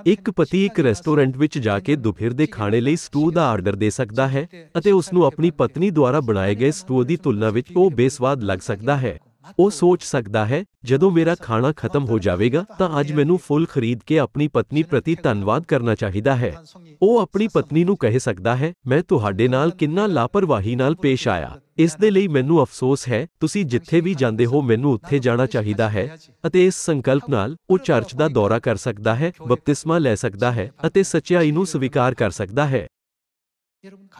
ਇੱਕ ਪਤੀ ਇੱਕ ਰੈਸਟੋਰੈਂਟ ਵਿੱਚ ਜਾ ਕੇ ਦੁਪਹਿਰ ਦੇ ਖਾਣੇ ਲਈ ਸਟੂ ਦਾ ਆਰਡਰ ਦੇ ਸਕਦਾ ਹੈ ਅਤੇ ਉਸ ਨੂੰ ਆਪਣੀ ਪਤਨੀ ਦੁਆਰਾ ਬਣਾਏ ਗਏ ਸਟੂ ਦੀ ਤੁਲਨਾ ਵਿੱਚ ਉਹ ਬੇਸਵਾਦ ਲੱਗ ਸਕਦਾ ਹੈ ਉਹ ਸੋਚ ਸਕਦਾ ਹੈ ਜਦੋਂ ਮੇਰਾ ਖਾਣਾ ਖਤਮ ਹੋ ਜਾਵੇਗਾ ਤਾਂ ਅੱਜ ਮੈਨੂੰ ਫੁੱਲ ਖਰੀਦ ਕੇ ਆਪਣੀ ਪਤਨੀ ਪ੍ਰਤੀ ਧੰਨਵਾਦ ਕਰਨਾ ਚਾਹੀਦਾ ਹੈ ਉਹ ਆਪਣੀ ਪਤਨੀ ਨੂੰ ਕਹਿ ਸਕਦਾ ਹੈ ਮੈਂ ਤੁਹਾਡੇ ਨਾਲ ਕਿੰਨਾ ਲਾਪਰਵਾਹੀ ਨਾਲ ਪੇਸ਼ ਆਇਆ ਇਸ ਦੇ ਲਈ ਮੈਨੂੰ ਅਫਸੋਸ ਹੈ ਤੁਸੀਂ ਜਿੱਥੇ ਵੀ ਜਾਂਦੇ ਹੋ ਮੈਨੂੰ ਉੱਥੇ ਜਾਣਾ ਚਾਹੀਦਾ ਹੈ ਅਤੇ ਇਸ ਸੰਕਲਪ ਨਾਲ ਉਹ ਚਰਚ ਦਾ ਦੌਰਾ ਕਰ ਸਕਦਾ ਹੈ ਬਪਤਿਸਮਾ ਲੈ ਸਕਦਾ ਹੈ ਅਤੇ ਸੱਚਾਈ ਨੂੰ ਸਵੀਕਾਰ ਕਰ ਸਕਦਾ ਹੈ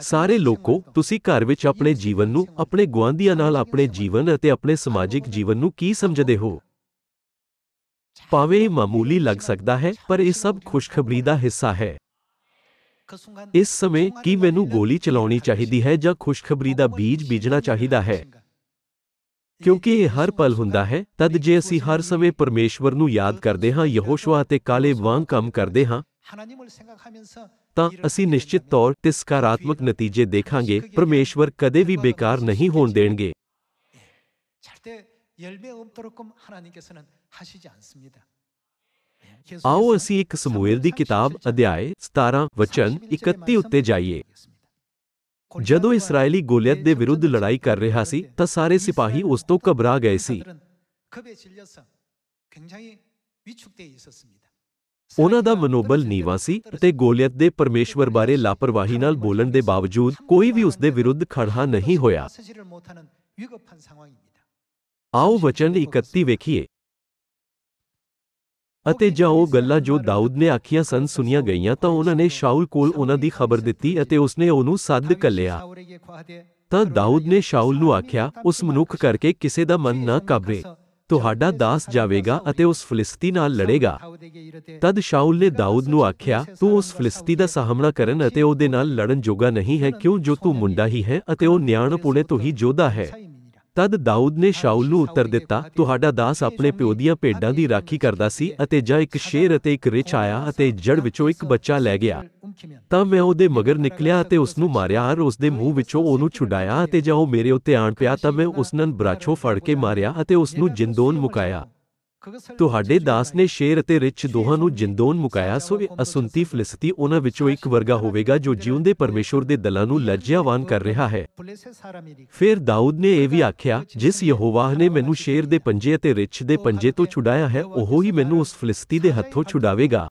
ਸਾਰੇ ਲੋਕੋ ਤੁਸੀਂ ਘਰ ਵਿੱਚ ਆਪਣੇ ਜੀਵਨ ਨੂੰ ਆਪਣੇ ਗੁਆਂਢੀਆਂ ਨਾਲ ਆਪਣੇ ਜੀਵਨ ਅਤੇ ਆਪਣੇ ਸਮਾਜਿਕ ਜੀਵਨ ਨੂੰ ਕੀ ਸਮਝਦੇ ਹੋ ਭਾਵੇਂ ਮਾਮੂਲੀ ਲੱਗ ਸਕਦਾ ਹੈ ਪਰ ਇਹ ਸਭ ਖੁਸ਼ਖਬਰੀ ਦਾ ਹਿੱਸਾ ਹੈ इस समय की मैनू गोली चलानी चाहिए है ज खुशखबरी का बीज बीजना चाहिए है क्योंकि यह हर पल हों तद जे असी हर समय परमेश्वर याद करते हाँ यहोशवा काले वांग काम करते हाँ असी निश्चित तौर पर सकारात्मक नतीजे देखा परमेश्वर कदे भी बेकार नहीं हो ਆਓ ਅਸੀਂ ਇੱਕ ਸਮੂਏਲ ਦੀ ਕਿਤਾਬ ਅਧਿਆਇ 17 ਵਚਨ 31 ਉੱਤੇ ਜਾਈਏ ਜਦੋਂ ਇਸرائیਲੀ ਗੋਲੀਅਤ ਦੇ ਵਿਰੁੱਧ ਲੜਾਈ ਕਰ ਰਿਹਾ ਸੀ ਤਾਂ ਸਾਰੇ ਸਿਪਾਹੀ ਉਸ ਤੋਂ ਘਬਰਾ ਗਏ ਸੀ ਉਹਨਾਂ ਦਾ ਮਨੋਬਲ ਨੀਵਾ ਸੀ ਤੇ ਗੋਲੀਅਤ ਦੇ ਪਰਮੇਸ਼ਵਰ ਬਾਰੇ ਲਾਪਰਵਾਹੀ ਨਾਲ ਬੋਲਣ ਦੇ ਬਾਵਜੂਦ ਕੋਈ ਵੀ ਉਸ ਦੇ ਵਿਰੁੱਧ ਖੜਾ ਨਹੀਂ ਹੋਇਆ ਆਓ ਵਚਨ 31 ਵੇਖੀਏ ਅਤੇ ਜਾਂ ਉਹ ਗੱਲਾਂ ਜੋ ਦਾਊਦ ਨੇ ਆਖੀਆਂ ਸਨ ਸੁਨੀਆਂ ਗਈਆਂ ਤਾਂ ਉਹਨਾਂ ਨੇ ਸ਼ਾਉਲ ਕੋਲ ਉਹਨਾਂ ਦੀ ਖਬਰ ਦਿੱਤੀ ਅਤੇ ਉਸਨੇ ਉਹਨੂੰ ਸੱਦ ਕੱਲਿਆ ਤਾਂ ਦਾਊਦ ਨੇ ਸ਼ਾਉਲ ਨੂੰ ਆਖਿਆ ਉਸ ਮਨੁੱਖ ਕਰਕੇ ਕਿਸੇ ਦਾ ਮਨ ਨਾ ਕਾਬੇ ਤੁਹਾਡਾ ਦਾਸ ਜਾਵੇਗਾ ਅਤੇ ਉਸ ਫਲਿਸਤੀ ਨਾਲ ਲੜੇਗਾ ਤਦ ਸ਼ਾਉਲ ਨੇ ਦਾਊਦ ਨੂੰ ਆਖਿਆ ਤੂੰ ਉਸ ਫਲਿਸਤੀ ਦਾ ਸਾਹਮਣਾ ਕਰਨ ਅਤੇ ਉਹਦੇ ਨਾਲ ਲੜਨ ਜੋਗਾ ਨਹੀਂ ਹੈ ਕਿਉਂ ਜੋ ਤੂੰ ਮੁੰਡਾ ਹੀ ਹੈ ਅਤੇ ਉਹ ਨਿਆਣਪੁਣੇ ਤੋਂ ਹੀ ਜੋਧਾ ਹੈ ਤਦ ਦਾਊਦ ਨੇ ਸ਼ਾਉਲ ਨੂੰ ਉੱਤਰ ਦਿੱਤਾ ਤੁਹਾਡਾ ਦਾਸ ਆਪਣੇ ਪਿਓ ਦੀਆਂ ਭੇਡਾਂ ਦੀ ਰਾਖੀ ਕਰਦਾ ਸੀ ਅਤੇ ਜਾਂ ਇੱਕ ਸ਼ੇਰ ਅਤੇ ਇੱਕ ਰਿਛ ਆਇਆ ਅਤੇ ਜੜ ਵਿੱਚੋਂ ਇੱਕ ਬੱਚਾ ਲੈ ਗਿਆ ਤਾਂ ਮੈਂ ਉਹਦੇ ਮਗਰ ਨਿਕਲਿਆ ਅਤੇ ਉਸ ਨੂੰ ਮਾਰਿਆ ਔਰ ਉਸ ਦੇ ਮੂੰਹ ਵਿੱਚੋਂ ਉਹਨੂੰ ਛੁਡਾਇਆ ਅਤੇ ਜਾਂ ਉਹ ਮੇਰੇ ਉੱਤੇ ਆਣ ਪਿਆ ਤਾਂ ਮੈਂ ਉਸ ਨਨ ਬਰਾਛੋ ਫੜ ਕੇ ਮਾਰਿਆ ਅਤੇ ਉਸ ਨੂੰ ਜਿੰਦੋਂ ਮੁਕਾਇਆ ਤੁਹਾਡੇ ਦਾਸ ਨੇ ਸ਼ੇਰ ਅਤੇ ਰਿਛ ਦੋਹਾਂ ਨੂੰ ਜਿੰਦੋਨ ਮੁਕਾਇਆ ਸੋ ਇਹ ਅਸੁੰਤੀ ਫਲਿਸਤੀ ਉਹਨਾਂ ਵਿੱਚੋਂ ਇੱਕ ਵਰਗਾ ਹੋਵੇਗਾ ਜੋ ਜਿਉਂਦੇ ਪਰਮੇਸ਼ਵਰ ਦੇ ਦਲਾਂ ਨੂੰ ਲੱਜਿਆਵਾਨ ਕਰ ਰਿਹਾ ਹੈ ਫਿਰ ਦਾਊਦ ਨੇ ਇਹ ਵੀ ਆਖਿਆ ਜਿਸ ਯਹੋਵਾਹ ਨੇ ਮੈਨੂੰ ਸ਼ੇਰ ਦੇ ਪੰਜੇ ਅਤੇ ਰਿਛ ਦੇ ਪੰਜੇ ਤੋਂ ਛੁਡਾਇਆ ਹੈ ਉਹ ਹੀ ਮੈਨੂੰ ਉਸ ਫਲਿਸਤੀ ਦੇ ਹੱਥੋਂ ਛੁਡਾਵੇਗਾ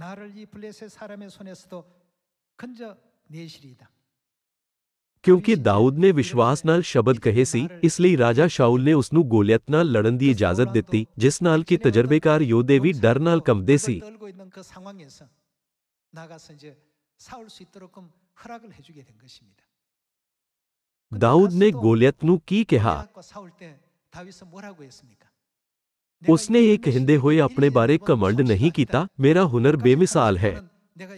나를 ਸਾਰਾ ਮੇ 사람의 ਤੋਂ ਖੰਜ ਨੇਸ਼ਰੀਦਾ क्योंकि दाऊद ने विश्वास नाल शब्द कहे सी इसलिए राजा शाऊल ने उसनु गोलियत नाल लड़न दी इजाजत दित्ती जिस नाल की तजर्बेकार योद्धे भी डर नाल कंपदे दाऊद ने गोलियत की कहा उसने एक कहते हुए अपने बारे कमंड नहीं किया मेरा हुनर बेमिसाल है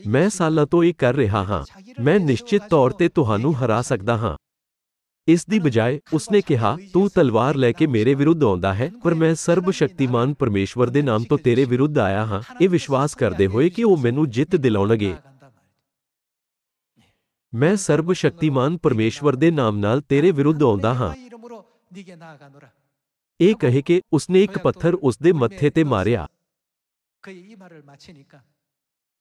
मैं साल तो ये कर रहा हाँ मैं निश्चित तौर पर तहानू हरा सकता हाँ इस दी बजाय उसने कहा तू तलवार लेके मेरे विरुद्ध आंदा है पर मैं सर्व शक्तिमान परमेश्वर दे नाम तो तेरे विरुद्ध आया हाँ ये विश्वास करते हुए कि वो मैनू जित दिलाउणगे मैं सर्व शक्तिमान परमेश्वर दे नाम नाल तेरे विरुद्ध आंदा हाँ ये कहे के उसने एक पत्थर उसके मथे ते मारिया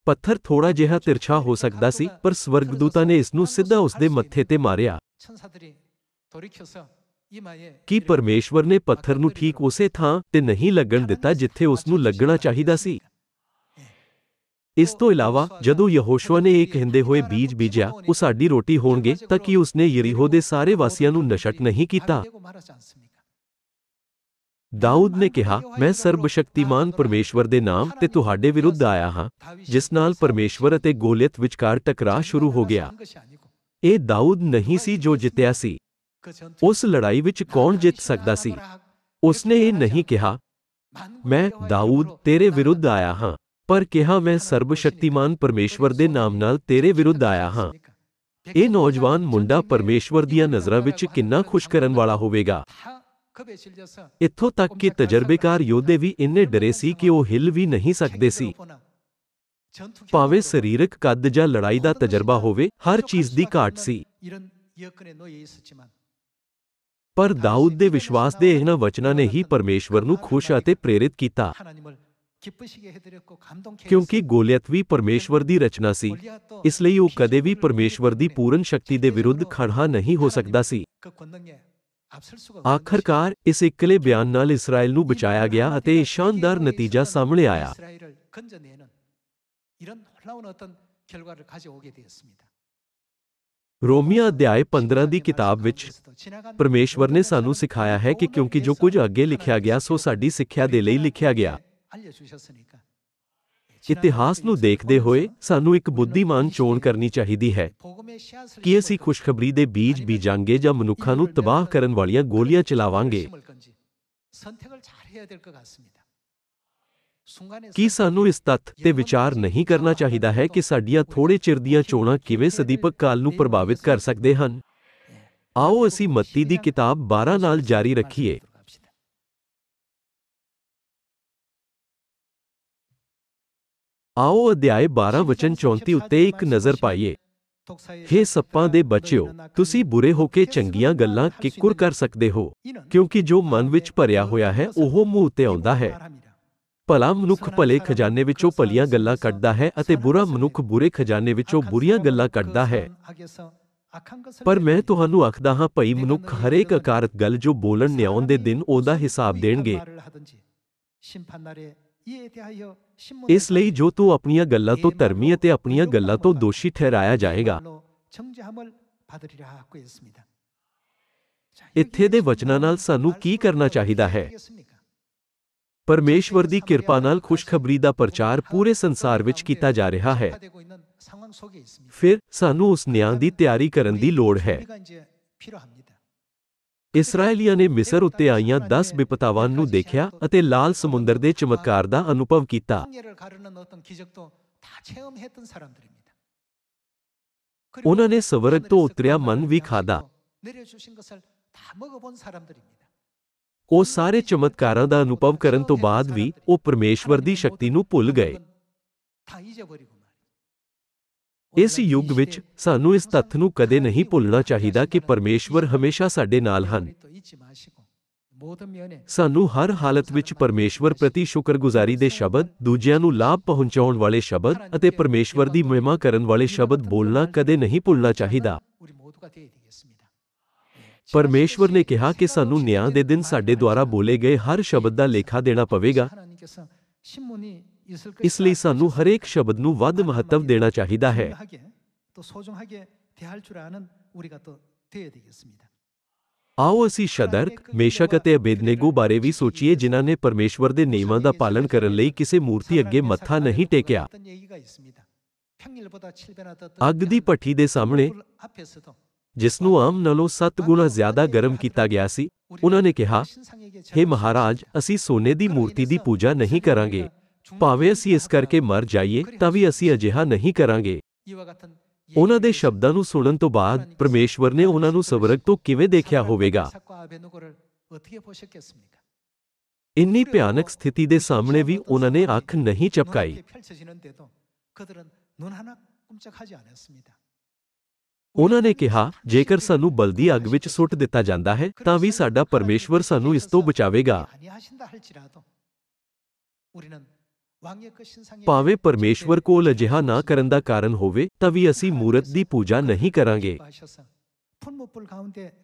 ਪੱਥਰ ਥੋੜਾ ਜਿਹਾ ਤਿਰਛਾ ਹੋ ਸਕਦਾ ਸੀ ਪਰ ਸਵਰਗਦੂਤਾਂ ਨੇ ਇਸ ਨੂੰ ਸਿੱਧਾ ਉਸ ਦੇ ਮੱਥੇ ਤੇ ਮਾਰਿਆ ਕੀ ਪਰਮੇਸ਼ਵਰ ਨੇ ਪੱਥਰ ਨੂੰ ਠੀਕ ਉਸੇ ਥਾਂ ਤੇ ਨਹੀਂ ਲੱਗਣ ਦਿੱਤਾ ਜਿੱਥੇ ਉਸ ਨੂੰ ਲੱਗਣਾ ਚਾਹੀਦਾ ਸੀ ਇਸ ਤੋਂ ਇਲਾਵਾ ਜਦੋਂ ਯਹੋਸ਼ੂਆ ਨੇ ਇਹ ਕਹਿੰਦੇ ਹੋਏ ਬੀਜ ਬੀਜਿਆ ਉਹ ਸਾਡੀ ਰੋਟੀ ਹੋਣਗੇ ਤਾਂ ਕਿ ਉਸਨੇ ਯਰੀਹੋ ਦੇ ਸਾਰੇ ਵਾਸੀਆਂ ਨੂੰ ਨਸ਼ਟ ਨਹੀਂ ਕੀਤਾ ਦਾਊਦ ਨੇ ਕਿਹਾ ਮੈਂ ਸਰਬਸ਼ਕਤੀਮਾਨ ਪਰਮੇਸ਼ਵਰ ਦੇ ਨਾਮ ਤੇ ਤੁਹਾਡੇ ਵਿਰੁੱਧ ਆਇਆ ਹਾਂ ਜਿਸ ਨਾਲ ਪਰਮੇਸ਼ਵਰ ਅਤੇ ਗੋਲਿਅਤ ਵਿਚਕਾਰ ਟਕਰਾਅ ਸ਼ੁਰੂ ਹੋ ਗਿਆ ਇਹ ਦਾਊਦ ਨਹੀਂ ਸੀ ਜੋ ਜਿੱਤਿਆ ਸੀ ਉਸ ਲੜਾਈ ਵਿੱਚ ਕੌਣ ਜਿੱਤ ਸਕਦਾ ਸੀ ਉਸਨੇ ਇਹ ਨਹੀਂ ਕਿਹਾ ਮੈਂ ਦਾਊਦ ਤੇਰੇ ਵਿਰੁੱਧ ਆਇਆ ਹਾਂ ਪਰ ਕਿਹਾ ਮੈਂ ਸਰਬਸ਼ਕਤੀਮਾਨ ਪਰਮੇਸ਼ਵਰ ਦੇ ਨਾਮ ਨਾਲ ਤੇਰੇ ਵਿਰੁੱਧ ਆਇਆ ਹਾਂ ਇਹ ਨੌਜਵਾਨ ਮੁੰਡਾ ਪਰਮੇਸ਼ਵਰ ਦੀਆਂ ਨਜ਼ਰਾਂ ਵਿੱਚ ਕਿੰਨਾ ਖੁਸ਼ ਕਰਨ ਵਾਲਾ ਹੋਵੇਗਾ ਇੱਥੋਂ ਤੱਕ ਕਿ ਤਜਰਬੇਕਾਰ ਯੋਧੇ ਵੀ ਇੰਨੇ ਡਰੇ ਸੀ ਕਿ ਉਹ ਹਿੱਲ ਵੀ ਨਹੀਂ ਸਕਦੇ ਸੀ ਭਾਵੇਂ ਸਰੀਰਕ ਕੱਦ ਜਾਂ ਲੜਾਈ ਦਾ ਤਜਰਬਾ ਹੋਵੇ ਹਰ ਚੀਜ਼ ਦੀ ਘਾਟ ਸੀ ਪਰ ਦਾਊਦ ਦੇ ਵਿਸ਼ਵਾਸ ਦੇ ਇਹਨਾਂ ਵਚਨਾਂ ਨੇ ਹੀ ਪਰਮੇਸ਼ਵਰ ਨੂੰ ਖੁਸ਼ ਅਤੇ ਪ੍ਰੇਰਿਤ ਕੀਤਾ ਕਿਉਂਕਿ ਗੋਲੀਅਤ ਵੀ ਪਰਮੇਸ਼ਵਰ ਦੀ ਰਚਨਾ ਸੀ ਇਸ ਲਈ ਉਹ ਕਦੇ ਵੀ ਪਰਮੇਸ਼ਵਰ ਦੀ ਪੂਰਨ ਸ਼ਕਤੀ ਦੇ ਵਿਰੁੱਧ ਖੜਾ ਨਹੀਂ ਹੋ ਸਕਦਾ ਸੀ ਆਖਰਕਾਰ ਇਸ ਇਕਲੇ ਬਿਆਨ ਨਾਲ ਇਸਰਾਇਲ ਨੂੰ ਬਚਾਇਆ ਗਿਆ ਅਤੇ ਸ਼ਾਨਦਾਰ ਨਤੀਜਾ ਸਾਹਮਣੇ ਆਇਆ ਰੋਮੀਆ ਅਧਿਆਇ 15 ਦੀ ਕਿਤਾਬ ਵਿੱਚ ਪਰਮੇਸ਼ਵਰ ਨੇ ਸਾਨੂੰ ਸਿਖਾਇਆ ਹੈ ਕਿ ਕਿਉਂਕਿ ਜੋ ਕੁਝ ਅੱਗੇ ਲਿਖਿਆ ਗਿਆ ਸੋ ਸਾਡੀ ਸਿੱਖਿਆ ਦੇ ਲਈ ਲਿਖਿਆ ਗਿਆ ਇਤਿਹਾਸ ਨੂੰ ਦੇਖਦੇ ਹੋਏ ਸਾਨੂੰ ਇੱਕ ਬੁੱਧੀਮਾਨ ਚੋਣ ਕਰਨੀ ਚਾਹੀਦੀ ਹੈ ਕਿ ਅਸੀਂ ਖੁਸ਼ਖਬਰੀ ਦੇ ਬੀਜ ਬੀਜਾਂਗੇ ਜਾਂ ਮਨੁੱਖਾਂ ਨੂੰ ਤਬਾਹ ਕਰਨ ਵਾਲੀਆਂ ਗੋਲੀਆਂ ਚਲਾਵਾਂਗੇ ਕੀ ਸਾਨੂੰ ਇਸ ਤੱਥ ਤੇ ਵਿਚਾਰ ਨਹੀਂ ਕਰਨਾ ਚਾਹੀਦਾ ਹੈ ਕਿ ਸਾਡੀਆਂ ਥੋੜੇ ਚਿਰ ਦੀਆਂ ਚੋਣਾਂ ਕਿਵੇਂ ਸਦੀਪਕ ਕਾਲ ਨੂੰ ਪ੍ਰਭਾਵਿਤ ਕਰ ਸਕਦੇ ਹਨ ਆਓ ਅਸੀਂ ਮੱਤੀ ਦੀ ਕਿਤਾਬ 12 ਨਾਲ ਜਾਰੀ ਰੱਖੀਏ ਆਓ ਅਧਿਆਇ 12 ਵਚਨ 34 ਉੱਤੇ ਇੱਕ ਨਜ਼ਰ ਪਾਈਏ ਹੇ ਸੱਪਾਂ ਦੇ ਬੱਚਿਓ ਤੁਸੀਂ ਬੁਰੇ ਹੋ ਕੇ ਚੰਗੀਆਂ ਗੱਲਾਂ ਕਿੱਕੁਰ ਕਰ ਸਕਦੇ ਹੋ ਕਿਉਂਕਿ ਜੋ ਮਨ ਵਿੱਚ ਭਰਿਆ ਹੋਇਆ ਹੈ ਉਹ ਮੂੰਹ ਤੇ ਆਉਂਦਾ ਹੈ ਭਲਾ ਮਨੁੱਖ ਭਲੇ ਖਜ਼ਾਨੇ ਵਿੱਚੋਂ ਭਲੀਆਂ ਗੱਲਾਂ ਕੱਢਦਾ ਹੈ ਅਤੇ ਬੁਰਾ ਮਨੁੱਖ ਬੁਰੇ ਖਜ਼ਾਨੇ ਵਿੱਚੋਂ ਬੁਰੀਆਂ ਗੱਲਾਂ ਕੱਢਦਾ ਹੈ ਪਰ ਮੈਂ ਤੁਹਾਨੂੰ ਆਖਦਾ ਹਾਂ ਭਈ ਮਨੁੱਖ ਹਰੇਕ ਅਕਾਰਤ ਗੱਲ ਜੋ ਬੋਲਣ ਨਿਆਉਣ ਦੇ ਦਿਨ ਉਹਦਾ ਹਿਸਾਬ ਦੇਣਗੇ ਇਸ ਲਈ ਜੋ ਤੂੰ ਆਪਣੀਆਂ ਗੱਲਾਂ ਤੋਂ ਧਰਮੀ ਅਤੇ ਆਪਣੀਆਂ ਗੱਲਾਂ ਤੋਂ ਦੋਸ਼ੀ ਠਹਿਰਾਇਆ ਜਾਏਗਾ ਇੱਥੇ ਦੇ ਵਚਨਾਂ ਨਾਲ ਸਾਨੂੰ ਕੀ ਕਰਨਾ ਚਾਹੀਦਾ ਹੈ ਪਰਮੇਸ਼ਵਰ ਦੀ ਕਿਰਪਾ ਨਾਲ ਖੁਸ਼ਖਬਰੀ ਦਾ ਪ੍ਰਚਾਰ ਪੂਰੇ ਸੰਸਾਰ ਵਿੱਚ ਕੀਤਾ ਜਾ ਰਿਹਾ ਹੈ ਫਿਰ ਸਾਨੂੰ ਉਸ ਨਿਆਂ ਦੀ ਤਿਆਰੀ ਕਰਨ ਦੀ ਲੋੜ ਹੈ ਇਸرائیਲੀਆਂ ਨੇ ਮਿਸਰ ਉੱਤੇ ਆਈਆਂ 10 ਵਿਪਤਾਵਾਂ ਨੂੰ ਦੇਖਿਆ ਅਤੇ ਲਾਲ ਸਮੁੰਦਰ ਦੇ ਚਮਤਕਾਰ ਦਾ ਅਨੁਭਵ ਕੀਤਾ ਉਹਨਾਂ ਨੇ ਸਵਰਗ ਤੋਂ ਉਤਰਿਆ ਮਨ ਵੀ ਖਾਦਾ ਉਹ ਸਾਰੇ ਚਮਤਕਾਰਾਂ ਦਾ ਅਨੁਭਵ ਕਰਨ ਤੋਂ ਬਾਅਦ ਵੀ ਉਹ ਪਰਮੇਸ਼ਵਰ ਦੀ ਸ਼ਕਤੀ ਨੂੰ ਭੁੱਲ ਗਏ ਇਸ ਯੁੱਗ ਵਿੱਚ ਸਾਨੂੰ ਇਸ ਤੱਥ ਨੂੰ ਕਦੇ ਨਹੀਂ ਭੁੱਲਣਾ ਚਾਹੀਦਾ ਕਿ ਪਰਮੇਸ਼ਵਰ ਹਮੇਸ਼ਾ ਸਾਡੇ ਨਾਲ ਹਨ ਸਾਨੂੰ ਹਰ ਹਾਲਤ ਵਿੱਚ ਪਰਮੇਸ਼ਵਰ ਪ੍ਰਤੀ ਸ਼ੁਕਰਗੁਜ਼ਾਰੀ ਦੇ ਸ਼ਬਦ ਦੂਜਿਆਂ ਨੂੰ ਲਾਭ ਪਹੁੰਚਾਉਣ ਵਾਲੇ ਸ਼ਬਦ ਅਤੇ ਪਰਮੇਸ਼ਵਰ ਦੀ ਮਹਿਮਾ ਕਰਨ ਵਾਲੇ ਸ਼ਬਦ ਬੋਲਣਾ ਕਦੇ ਨਹੀਂ ਭੁੱਲਣਾ ਚਾਹੀਦਾ ਪਰਮੇਸ਼ਵਰ ਨੇ ਕਿਹਾ ਕਿ ਸਾਨੂੰ ਨਿਆਂ ਦੇ ਦਿਨ ਸਾਡੇ ਦੁਆਰਾ ਬੋਲੇ ਗਏ ਹਰ ਸ਼ਬਦ ਦਾ ਲੇਖਾ ਦੇਣਾ ਪਵੇਗਾ ਇਸ ਲਈ ਸਾਨੂੰ ਹਰੇਕ ਸ਼ਬਦ ਨੂੰ ਵੱਧ ਮਹੱਤਵ ਦੇਣਾ ਚਾਹੀਦਾ ਹੈ ਆਓ ਅਸੀਂ ਸ਼ਦਰਕ ਮੇਸ਼ਕ ਅਤੇ ਅਬੇਦਨੇਗੋ ਬਾਰੇ ਵੀ ਸੋਚੀਏ ਜਿਨ੍ਹਾਂ ਨੇ ਪਰਮੇਸ਼ਵਰ ਦੇ ਨਿਯਮਾਂ ਦਾ ਪਾਲਨ ਕਰਨ ਲਈ ਕਿਸੇ ਮੂਰਤੀ ਅੱਗੇ ਮੱਥਾ ਨਹੀਂ ਟੇਕਿਆ ਅੱਗ ਦੀ ਪੱਠੀ ਦੇ ਸਾਹਮਣੇ ਜਿਸ ਨੂੰ ਆਮ ਨਾਲੋਂ 7 ਗੁਣਾ ਜ਼ਿਆਦਾ ਗਰਮ ਕੀਤਾ ਗਿਆ ਸੀ ਉਹਨਾਂ ਨੇ ਕਿਹਾ हे ਮਹਾਰਾਜ ਅਸੀਂ ਸੋਨੇ ਦੀ ਮੂਰਤੀ ਦੀ ਪੂਜਾ ਨਹੀਂ ਕਰਾਂਗੇ ਭਾਵੇਂ ਅਸੀਂ ਇਸ ਕਰਕੇ ਮਰ ਜਾਈਏ ਤਾਂ ਵੀ ਅਸੀਂ ਅਜਿਹਾ ਨਹੀਂ ਕਰਾਂਗੇ ਉਹਨਾਂ ਦੇ ਸ਼ਬਦਾਂ ਨੂੰ ਸੁਣਨ ਤੋਂ ਬਾਅਦ ਪਰਮੇਸ਼ਵਰ ਨੇ ਉਹਨਾਂ ਨੂੰ ਸਵਰਗ ਤੋਂ ਕਿਵੇਂ ਦੇਖਿਆ ਹੋਵੇਗਾ ਇੰਨੀ ਭਿਆਨਕ ਸਥਿਤੀ ਦੇ ਸਾਹਮਣੇ ਵੀ ਉਹਨਾਂ ਨੇ ਅੱਖ ਨਹੀਂ ਚਪਕਾਈ ਉਹਨਾਂ ਨੇ ਕਿਹਾ ਜੇਕਰ ਸਾਨੂੰ ਬਲਦੀ ਅੱਗ ਵਿੱਚ ਸੁੱਟ ਦਿੱਤਾ ਜਾਂਦਾ ਹੈ ਤਾਂ ਵੀ ਸਾਡਾ ਪਰਮੇਸ਼ਵਰ ਸਾਨੂੰ ਇਸ ਤੋਂ ਬਚਾਵੇਗਾ ਭਾਵੇਂ ਪਰਮੇਸ਼ਵਰ ਕੋਲ ਅਜਿਹਾ ਨਾ ਕਰਨ ਦਾ ਕਾਰਨ ਹੋਵੇ ਤਾਂ ਵੀ ਅਸੀਂ ਮੂਰਤ ਦੀ ਪੂਜਾ ਨਹੀਂ ਕਰਾਂਗੇ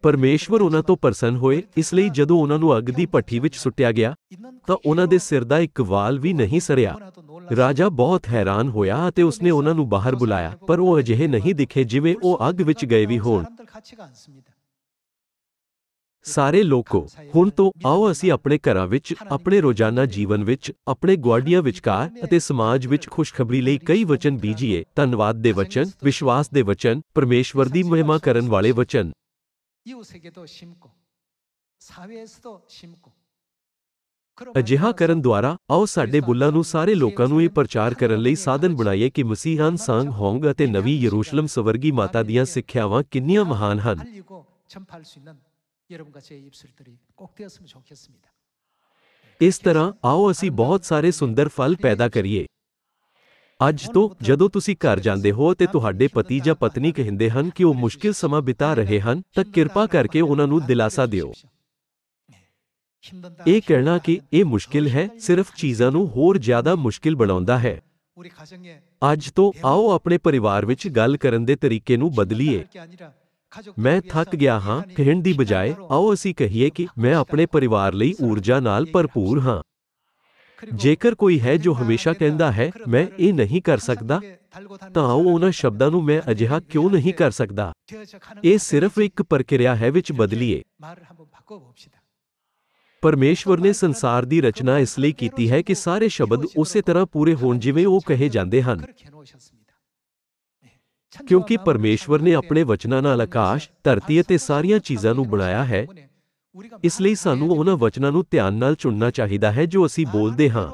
ਪਰਮੇਸ਼ਵਰ ਉਹਨਾਂ ਤੋਂ ਪ੍ਰਸੰਨ ਹੋਏ ਇਸ ਲਈ ਜਦੋਂ ਉਹਨਾਂ ਨੂੰ ਅੱਗ ਦੀ ਭੱਠੀ ਵਿੱਚ ਸੁੱਟਿਆ ਗਿਆ ਤਾਂ ਉਹਨਾਂ ਦੇ ਸਿਰ ਦਾ ਇੱਕ ਵਾਲ ਵੀ ਨਹੀਂ ਸੜਿਆ ਰਾਜਾ ਬਹੁਤ ਹੈਰਾਨ ਹੋਇਆ ਅਤੇ ਉਸਨੇ ਉਹਨਾਂ ਨੂੰ ਬਾਹਰ ਬੁਲਾਇਆ ਪਰ ਉਹ ਅਜਿਹੇ ਨਹੀਂ ਦਿਖੇ ਜਿਵੇਂ ਉਹ ਅੱਗ ਵਿੱਚ ਗਏ ਵੀ ਹੋਣ ਸਾਰੇ ਲੋਕੋ ਹੁਣ ਤੋਂ ਆਓ ਅਸੀਂ ਆਪਣੇ ਘਰਾਂ ਵਿੱਚ ਆਪਣੇ ਰੋਜ਼ਾਨਾ ਜੀਵਨ ਵਿੱਚ ਆਪਣੇ ਗਵਾਂਢੀਆਂ ਵਿਚਕਾਰ ਅਤੇ ਸਮਾਜ ਵਿੱਚ ਖੁਸ਼ਖਬਰੀ ਲਈ ਕਈ ਵਚਨ ਬੀਜੀਏ ਧੰਨਵਾਦ ਦੇ ਵਚਨ ਵਿਸ਼ਵਾਸ ਦੇ ਵਚਨ ਪਰਮੇਸ਼ਵਰ ਦੀ ਮਹਿਮਾ ਕਰਨ ਵਾਲੇ ਵਚਨ ਅਜਿਹਾ ਕਰਨ ਦੁਆਰਾ ਆਓ ਸਾਡੇ ਬੁੱਲਾਂ ਨੂੰ ਸਾਰੇ ਲੋਕਾਂ ਨੂੰ ਇਹ ਪ੍ਰਚਾਰ ਕਰਨ ਲਈ ਸਾਧਨ ਬਣਾਈਏ ਕਿ ਮਸੀਹਾਂ ਸੰਗ ਹੋਂਗ ਅਤੇ ਨਵੀਂ ਯਰੂਸ਼ਲਮ ਸਵਰਗੀ ਮਾਤਾ ਦੀਆਂ ਸਿੱਖਿਆਵਾਂ ਕਿੰਨੀਆਂ ਮਹਾਨ ਹਨ ਇਸ ਤਰ੍ਹਾਂ ਆਓ ਅਸੀਂ ਬਹੁਤ ਸਾਰੇ ਸੁੰਦਰ ਫਲ ਪੈਦਾ ਕਰੀਏ ਅੱਜ ਤੋਂ ਜਦੋਂ ਤੁਸੀਂ ਘਰ ਜਾਂਦੇ ਹੋ ਤੇ ਤੁਹਾਡੇ ਪਤੀ ਜਾਂ ਪਤਨੀ ਕਹਿੰਦੇ ਹਨ ਕਿ ਉਹ ਮੁਸ਼ਕਿਲ ਸਮਾਂ ਬਿਤਾ ਰਹੇ ਹਨ ਤਾਂ ਕਿਰਪਾ ਕਰਕੇ ਉਹਨਾਂ ਨੂੰ ਦਿਲਾਸਾ ਦਿਓ ਇਹ ਕਹਿਣਾ ਕਿ ਇਹ ਮੁਸ਼ਕਿਲ ਹੈ ਸਿਰਫ ਚੀਜ਼ਾਂ ਨੂੰ ਹੋਰ ਜ਼ਿਆਦਾ ਮੁਸ਼ਕਿਲ ਬਣਾਉਂਦਾ ਹੈ ਅੱਜ ਤੋਂ ਆਓ ਆਪਣੇ ਪਰਿਵਾਰ ਵਿੱਚ ਗੱਲ ਕਰਨ ਦੇ ਤਰੀਕੇ ਨੂੰ ਬਦਲੀਏ ਮੈਂ ਥੱਕ ਗਿਆ ਹਾਂ ਕਹਿਣ ਦੀ ਬਜਾਏ ਆਓ ਅਸੀਂ ਕਹੀਏ ਕਿ ਮੈਂ ਆਪਣੇ ਪਰਿਵਾਰ ਲਈ ਊਰਜਾ ਨਾਲ ਭਰਪੂਰ ਹਾਂ ਜੇਕਰ ਕੋਈ ਹੈ ਜੋ ਹਮੇਸ਼ਾ ਕਹਿੰਦਾ ਹੈ ਮੈਂ ਇਹ ਨਹੀਂ ਕਰ ਸਕਦਾ ਤਾਂ ਆਓ ਉਹਨਾਂ ਸ਼ਬਦਾਂ ਨੂੰ ਮੈਂ ਅਜਿਹਾ ਕਿਉਂ ਨਹੀਂ ਕਰ ਸਕਦਾ ਇਹ ਸਿਰਫ ਇੱਕ ਪ੍ਰਕਿਰਿਆ ਹੈ ਵਿੱਚ ਬਦਲੀਏ ਪਰਮੇਸ਼ਵਰ ਨੇ ਸੰਸਾਰ ਦੀ ਰਚਨਾ ਇਸ ਲਈ ਕੀਤੀ ਹੈ ਕਿ ਸਾਰੇ ਸ਼ਬਦ ਉਸੇ ਤਰ੍ਹਾਂ ਪੂਰੇ ਹੋਣ ਜਿਵੇਂ ਉਹ ਕਹੇ ਜਾਂਦੇ ਹਨ ਕਿਉਂਕਿ ਪਰਮੇਸ਼ਵਰ ਨੇ ਆਪਣੇ ਵਚਨਾਂ ਨਾਲ ਆਕਾਸ਼, ਧਰਤੀ ਅਤੇ ਸਾਰੀਆਂ ਚੀਜ਼ਾਂ ਨੂੰ ਬਣਾਇਆ ਹੈ ਇਸ ਲਈ ਸਾਨੂੰ ਉਹਨਾਂ ਵਚਨਾਂ ਨੂੰ ਧਿਆਨ ਨਾਲ ਚੁਣਨਾ ਚਾਹੀਦਾ ਹੈ ਜੋ ਅਸੀਂ ਬੋਲਦੇ ਹਾਂ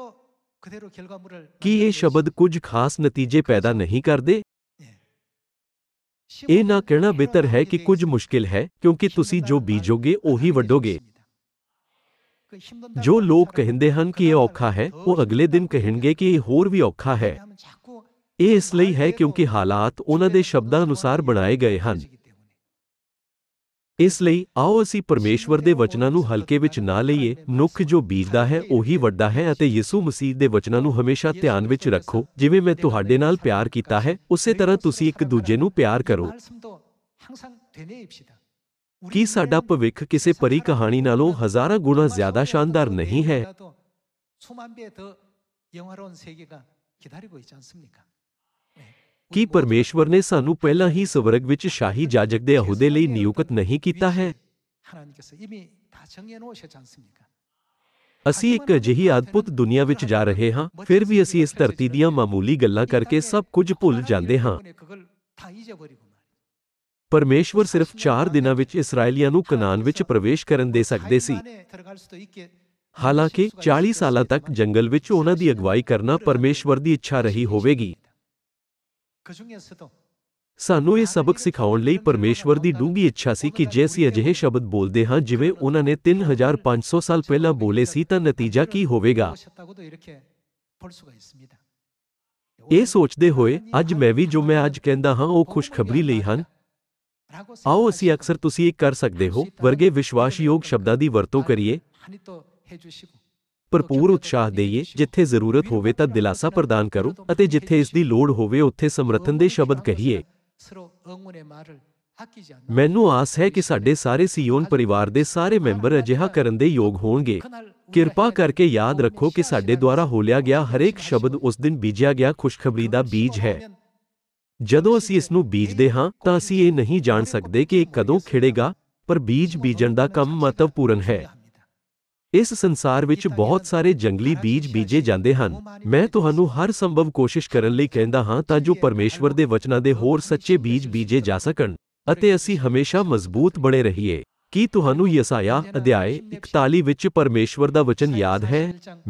ਕੀ ਇਹ ਸ਼ਬਦ ਕੁਝ ਖਾਸ ਨਤੀਜੇ ਪੈਦਾ ਨਹੀਂ ਕਰਦੇ ਇਹ ਨਾ ਕਹਿਣਾ ਬਿਹਤਰ ਹੈ ਕਿ ਕੁਝ ਮੁਸ਼ਕਿਲ ਹੈ ਕਿਉਂਕਿ ਤੁਸੀਂ ਜੋ ਬੀਜੋਗੇ ਉਹੀ ਵੱਡੋਗੇ ਜੋ ਲੋਕ ਕਹਿੰਦੇ ਹਨ ਕਿ ਇਹ ਔਖਾ ਹੈ ਉਹ ਅਗਲੇ ਦਿਨ ਕਹਿਣਗੇ ਕਿ ਇਹ ਹੋਰ ਵੀ ਔਖਾ ਹੈ ਇਹ ਇਸ ਲਈ ਹੈ ਕਿਉਂਕਿ ਹਾਲਾਤ ਉਹਨਾਂ ਦੇ ਸ਼ਬਦਾਂ ਅਨੁਸਾਰ ਬਣਾਏ ਗਏ ਹਨ ਇਸ ਲਈ ਆਓ ਅਸੀਂ ਪਰਮੇਸ਼ਵਰ ਦੇ ਵਚਨਾਂ ਨੂੰ ਹਲਕੇ ਵਿੱਚ ਨਾ ਲਈਏ ਮਨੁੱਖ ਜੋ ਬੀਜਦਾ ਹੈ ਉਹੀ ਵੱਡਾ ਹੈ ਅਤੇ ਯਿਸੂ ਮਸੀਹ ਦੇ ਵਚਨਾਂ ਨੂੰ ਹਮੇਸ਼ਾ ਧਿਆਨ ਵਿੱਚ ਰੱਖੋ ਜਿਵੇਂ ਮੈਂ ਤੁਹਾਡੇ ਨਾਲ ਪਿਆਰ ਕੀਤਾ ਹੈ ਉਸੇ ਤਰ੍ਹਾਂ ਤੁਸੀਂ ਇੱਕ ਦੂਜੇ ਨੂੰ ਪਿਆਰ ਕਰੋ ਕੀ ਸਾਡਾ ਭਵਿੱਖ ਕਿਸੇ ਪਰੀ ਕਹਾਣੀ ਨਾਲੋਂ ਹਜ਼ਾਰਾਂ ਗੁਣਾ ਜ਼ਿਆਦਾ ਸ਼ਾਨਦਾਰ ਨਹੀਂ ਹੈ ਸੁਮਾਨ ਬੇ ਸੇਗੇਗਾ 영화로운 ਕੋਈ ਚਾਂਸ ਨਹੀਂ ਕਾ ਕੀ ਪਰਮੇਸ਼ਵਰ ਨੇ ਸਾਨੂੰ ਪਹਿਲਾਂ ਹੀ ਸਵਰਗ ਵਿੱਚ ਸ਼ਾਹੀ ਜਾਜਕ ਦੇ ਅਹੁਦੇ ਲਈ ਨਿਯੁਕਤ ਨਹੀਂ ਕੀਤਾ ਹੈ ਅਸੀਂ ਇੱਕ ਅਜਿਹੀ ਅਦਭੁਤ ਦੁਨੀਆ ਵਿੱਚ ਜਾ ਰਹੇ ਹਾਂ ਫਿਰ ਵੀ ਅਸੀਂ ਇਸ ਧਰਤੀ ਦੀਆਂ ਮਾਮੂਲੀ ਗੱਲਾਂ ਕਰਕੇ ਸਭ ਕੁਝ ਭੁੱਲ ਜਾਂਦੇ ਹਾਂ ਪਰਮੇਸ਼ਵਰ ਸਿਰਫ 4 ਦਿਨਾਂ ਵਿੱਚ ਇਸرائیਲੀਆਂ ਨੂੰ ਕਨਾਨ ਵਿੱਚ ਪ੍ਰਵੇਸ਼ ਕਰਨ ਦੇ ਸਕਦੇ ਸੀ ਹਾਲਾਂਕਿ 40 ਸਾਲਾਂ ਤੱਕ ਜੰਗਲ ਵਿੱਚ ਉਹਨਾਂ ਦੀ ਅਗਵਾਈ ਕਰਨਾ ਪਰਮੇਸ਼ਵਰ ਦੀ ਇੱਛਾ ਰਹੀ ਹੋਵੇਗੀ ਸਾਨੂੰ ਇਹ ਸਬਕ ਸਿਖਾਉਣ ਲਈ ਪਰਮੇਸ਼ਵਰ ਦੀ ਡੂੰਗੀ ਇੱਛਾ ਸੀ ਕਿ ਜੈਸੀ ਅਜਿਹੇ ਸ਼ਬਦ ਬੋਲਦੇ ਹਾਂ ਜਿਵੇਂ ਉਹਨਾਂ ਨੇ 3500 ਸਾਲ ਪਹਿਲਾਂ ਬੋਲੇ ਸੀ ਤਾਂ ਨਤੀਜਾ ਕੀ ਹੋਵੇਗਾ ਇਹ ਸੋਚਦੇ ਹੋਏ ਅੱਜ ਮੈਂ ਵੀ ਜੋ ਮੈਂ ਅੱਜ ਕਹਿੰਦਾ ਹਾਂ ਉਹ ਖੁਸ਼ਖਬਰੀ ਲਈ ਹਨ ਆਓ ਅਸੀਂ ਅਕਸਰ ਤੁਸੀਂ ਇਹ ਕਰ ਸਕਦੇ ਹੋ ਵਰਗੇ ਵਿਸ਼ਵਾਸਯੋਗ ਸ਼ਬਦਾਂ ਦੀ ਵਰਤੋਂ ਕਰੀਏ ਭਰਪੂਰ ਉਤਸ਼ਾਹ ਦੇਈਏ ਜਿੱਥੇ ਜ਼ਰੂਰਤ ਹੋਵੇ ਤਾਂ ਦਿਲਾਸਾ ਪ੍ਰਦਾਨ ਕਰੋ ਅਤੇ ਜਿੱਥੇ ਇਸ ਦੀ ਲੋੜ ਹੋਵੇ ਉੱਥੇ ਸਮਰਥਨ ਦੇ ਸ਼ਬਦ ਕਹੀਏ ਮੈਨੂੰ ਆਸ ਹੈ ਕਿ ਸਾਡੇ ਸਾਰੇ ਸੀਓਨ ਪਰਿਵਾਰ ਦੇ ਸਾਰੇ ਮੈਂਬਰ ਅਜਿਹਾ ਕਰਨ ਦੇ ਯੋਗ ਹੋਣਗੇ ਕਿਰਪਾ ਕਰਕੇ ਯਾਦ ਰੱਖੋ ਕਿ ਸਾਡੇ ਦੁਆਰਾ ਹੋਲਿਆ ਗਿਆ ਹਰੇਕ ਸ਼ਬਦ ਉਸ ਦਿਨ ਬੀਜਿਆ ਗਿਆ ਖੁਸ਼ਖਬਰੀ ਦਾ ਬੀਜ ਹੈ ਜਦੋਂ ਅਸੀਂ ਇਸ ਨੂੰ ਬੀਜਦੇ ਹਾਂ ਤਾਂ ਅਸੀਂ ਇਹ ਨਹੀਂ ਜਾਣ ਸਕਦੇ ਕਿ ਇਹ ਕਦੋਂ ਖਿੜੇਗਾ ਪਰ ਬੀਜ ਬੀਜਣ ਦਾ ਕੰਮ ਮਹੱਤਵਪੂਰਨ ਹੈ ਇਸ ਸੰਸਾਰ ਵਿੱਚ ਬਹੁਤ ਸਾਰੇ ਜੰਗਲੀ ਬੀਜ ਬੀਜੇ ਜਾਂਦੇ ਹਨ ਮੈਂ ਤੁਹਾਨੂੰ ਹਰ ਸੰਭਵ ਕੋਸ਼ਿਸ਼ ਕਰਨ ਲਈ ਕਹਿੰਦਾ ਹਾਂ ਤਾਂ ਜੋ ਪਰਮੇਸ਼ਵਰ ਦੇ ਵਚਨਾਂ ਦੇ ਹੋਰ ਸੱਚੇ ਬੀਜ ਬੀਜੇ ਜਾ ਸਕਣ ਅਤੇ ਅਸੀਂ ਹਮੇਸ਼ਾ ਮਜ਼ਬੂਤ ਬਣੇ ਰਹੀਏ ਕੀ ਤੁਹਾਨੂੰ ਯਸਾਇਆ ਅਧਿਆਇ 41 ਵਿੱਚ ਪਰਮੇਸ਼ਵਰ ਦਾ ਵਚਨ ਯਾਦ ਹੈ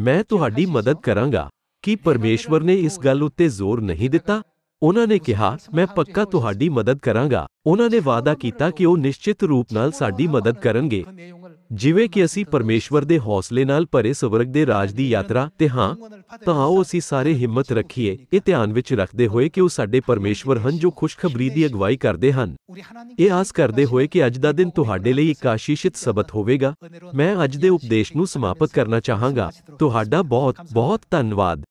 ਮੈਂ ਤੁਹਾਡੀ ਮਦਦ ਕਰਾਂਗਾ ਕੀ ਪਰਮੇਸ਼ਵਰ ਨੇ ਇਸ ਗੱਲ ਉੱਤੇ ਜ਼ੋਰ ਨਹੀਂ ਦਿੱਤਾ ਉਹਨਾਂ ਨੇ ਕਿਹਾ ਮੈਂ ਪੱਕਾ ਤੁਹਾਡੀ ਮਦਦ ਕਰਾਂਗਾ ਉਹਨਾਂ ਨੇ ਵਾਅਦਾ ਕੀਤਾ ਕਿ ਉਹ ਨਿਸ਼ਚਿਤ ਰੂਪ ਨਾਲ ਸਾਡੀ ਮਦਦ ਕਰਨਗੇ ਜਿਵੇਂ ਕਿ ਅਸੀਂ ਪਰਮੇਸ਼ਵਰ ਦੇ ਹੌਸਲੇ ਨਾਲ ਭਰੇ ਸਵਰਗ ਦੇ ਰਾਜ ਦੀ ਯਾਤਰਾ ਤੇ ਹਾਂ ਤਾਂ ਉਹ ਅਸੀਂ ਸਾਰੇ ਹਿੰਮਤ ਰੱਖੀਏ ਇਹ ਧਿਆਨ ਵਿੱਚ ਰੱਖਦੇ ਹੋਏ ਕਿ ਉਹ ਸਾਡੇ ਪਰਮੇਸ਼ਵਰ ਹਨ ਜੋ ਖੁਸ਼ਖਬਰੀ ਦੀ ਅਗਵਾਈ ਕਰਦੇ ਹਨ ਇਹ ਆਸ ਕਰਦੇ ਹੋਏ ਕਿ ਅੱਜ ਦਾ ਦਿਨ ਤੁਹਾਡੇ ਲਈ ਇੱਕ ਆਸ਼ੀਸ਼ਿਤ ਸਬਤ ਹੋਵੇਗਾ ਮੈਂ ਅੱਜ ਦੇ ਉਪਦੇਸ਼ ਨੂੰ ਸਮਾਪਤ ਕਰਨਾ ਚਾਹਾਂਗਾ ਤੁਹਾਡਾ ਬਹੁਤ ਬਹੁਤ ਧੰਨਵਾਦ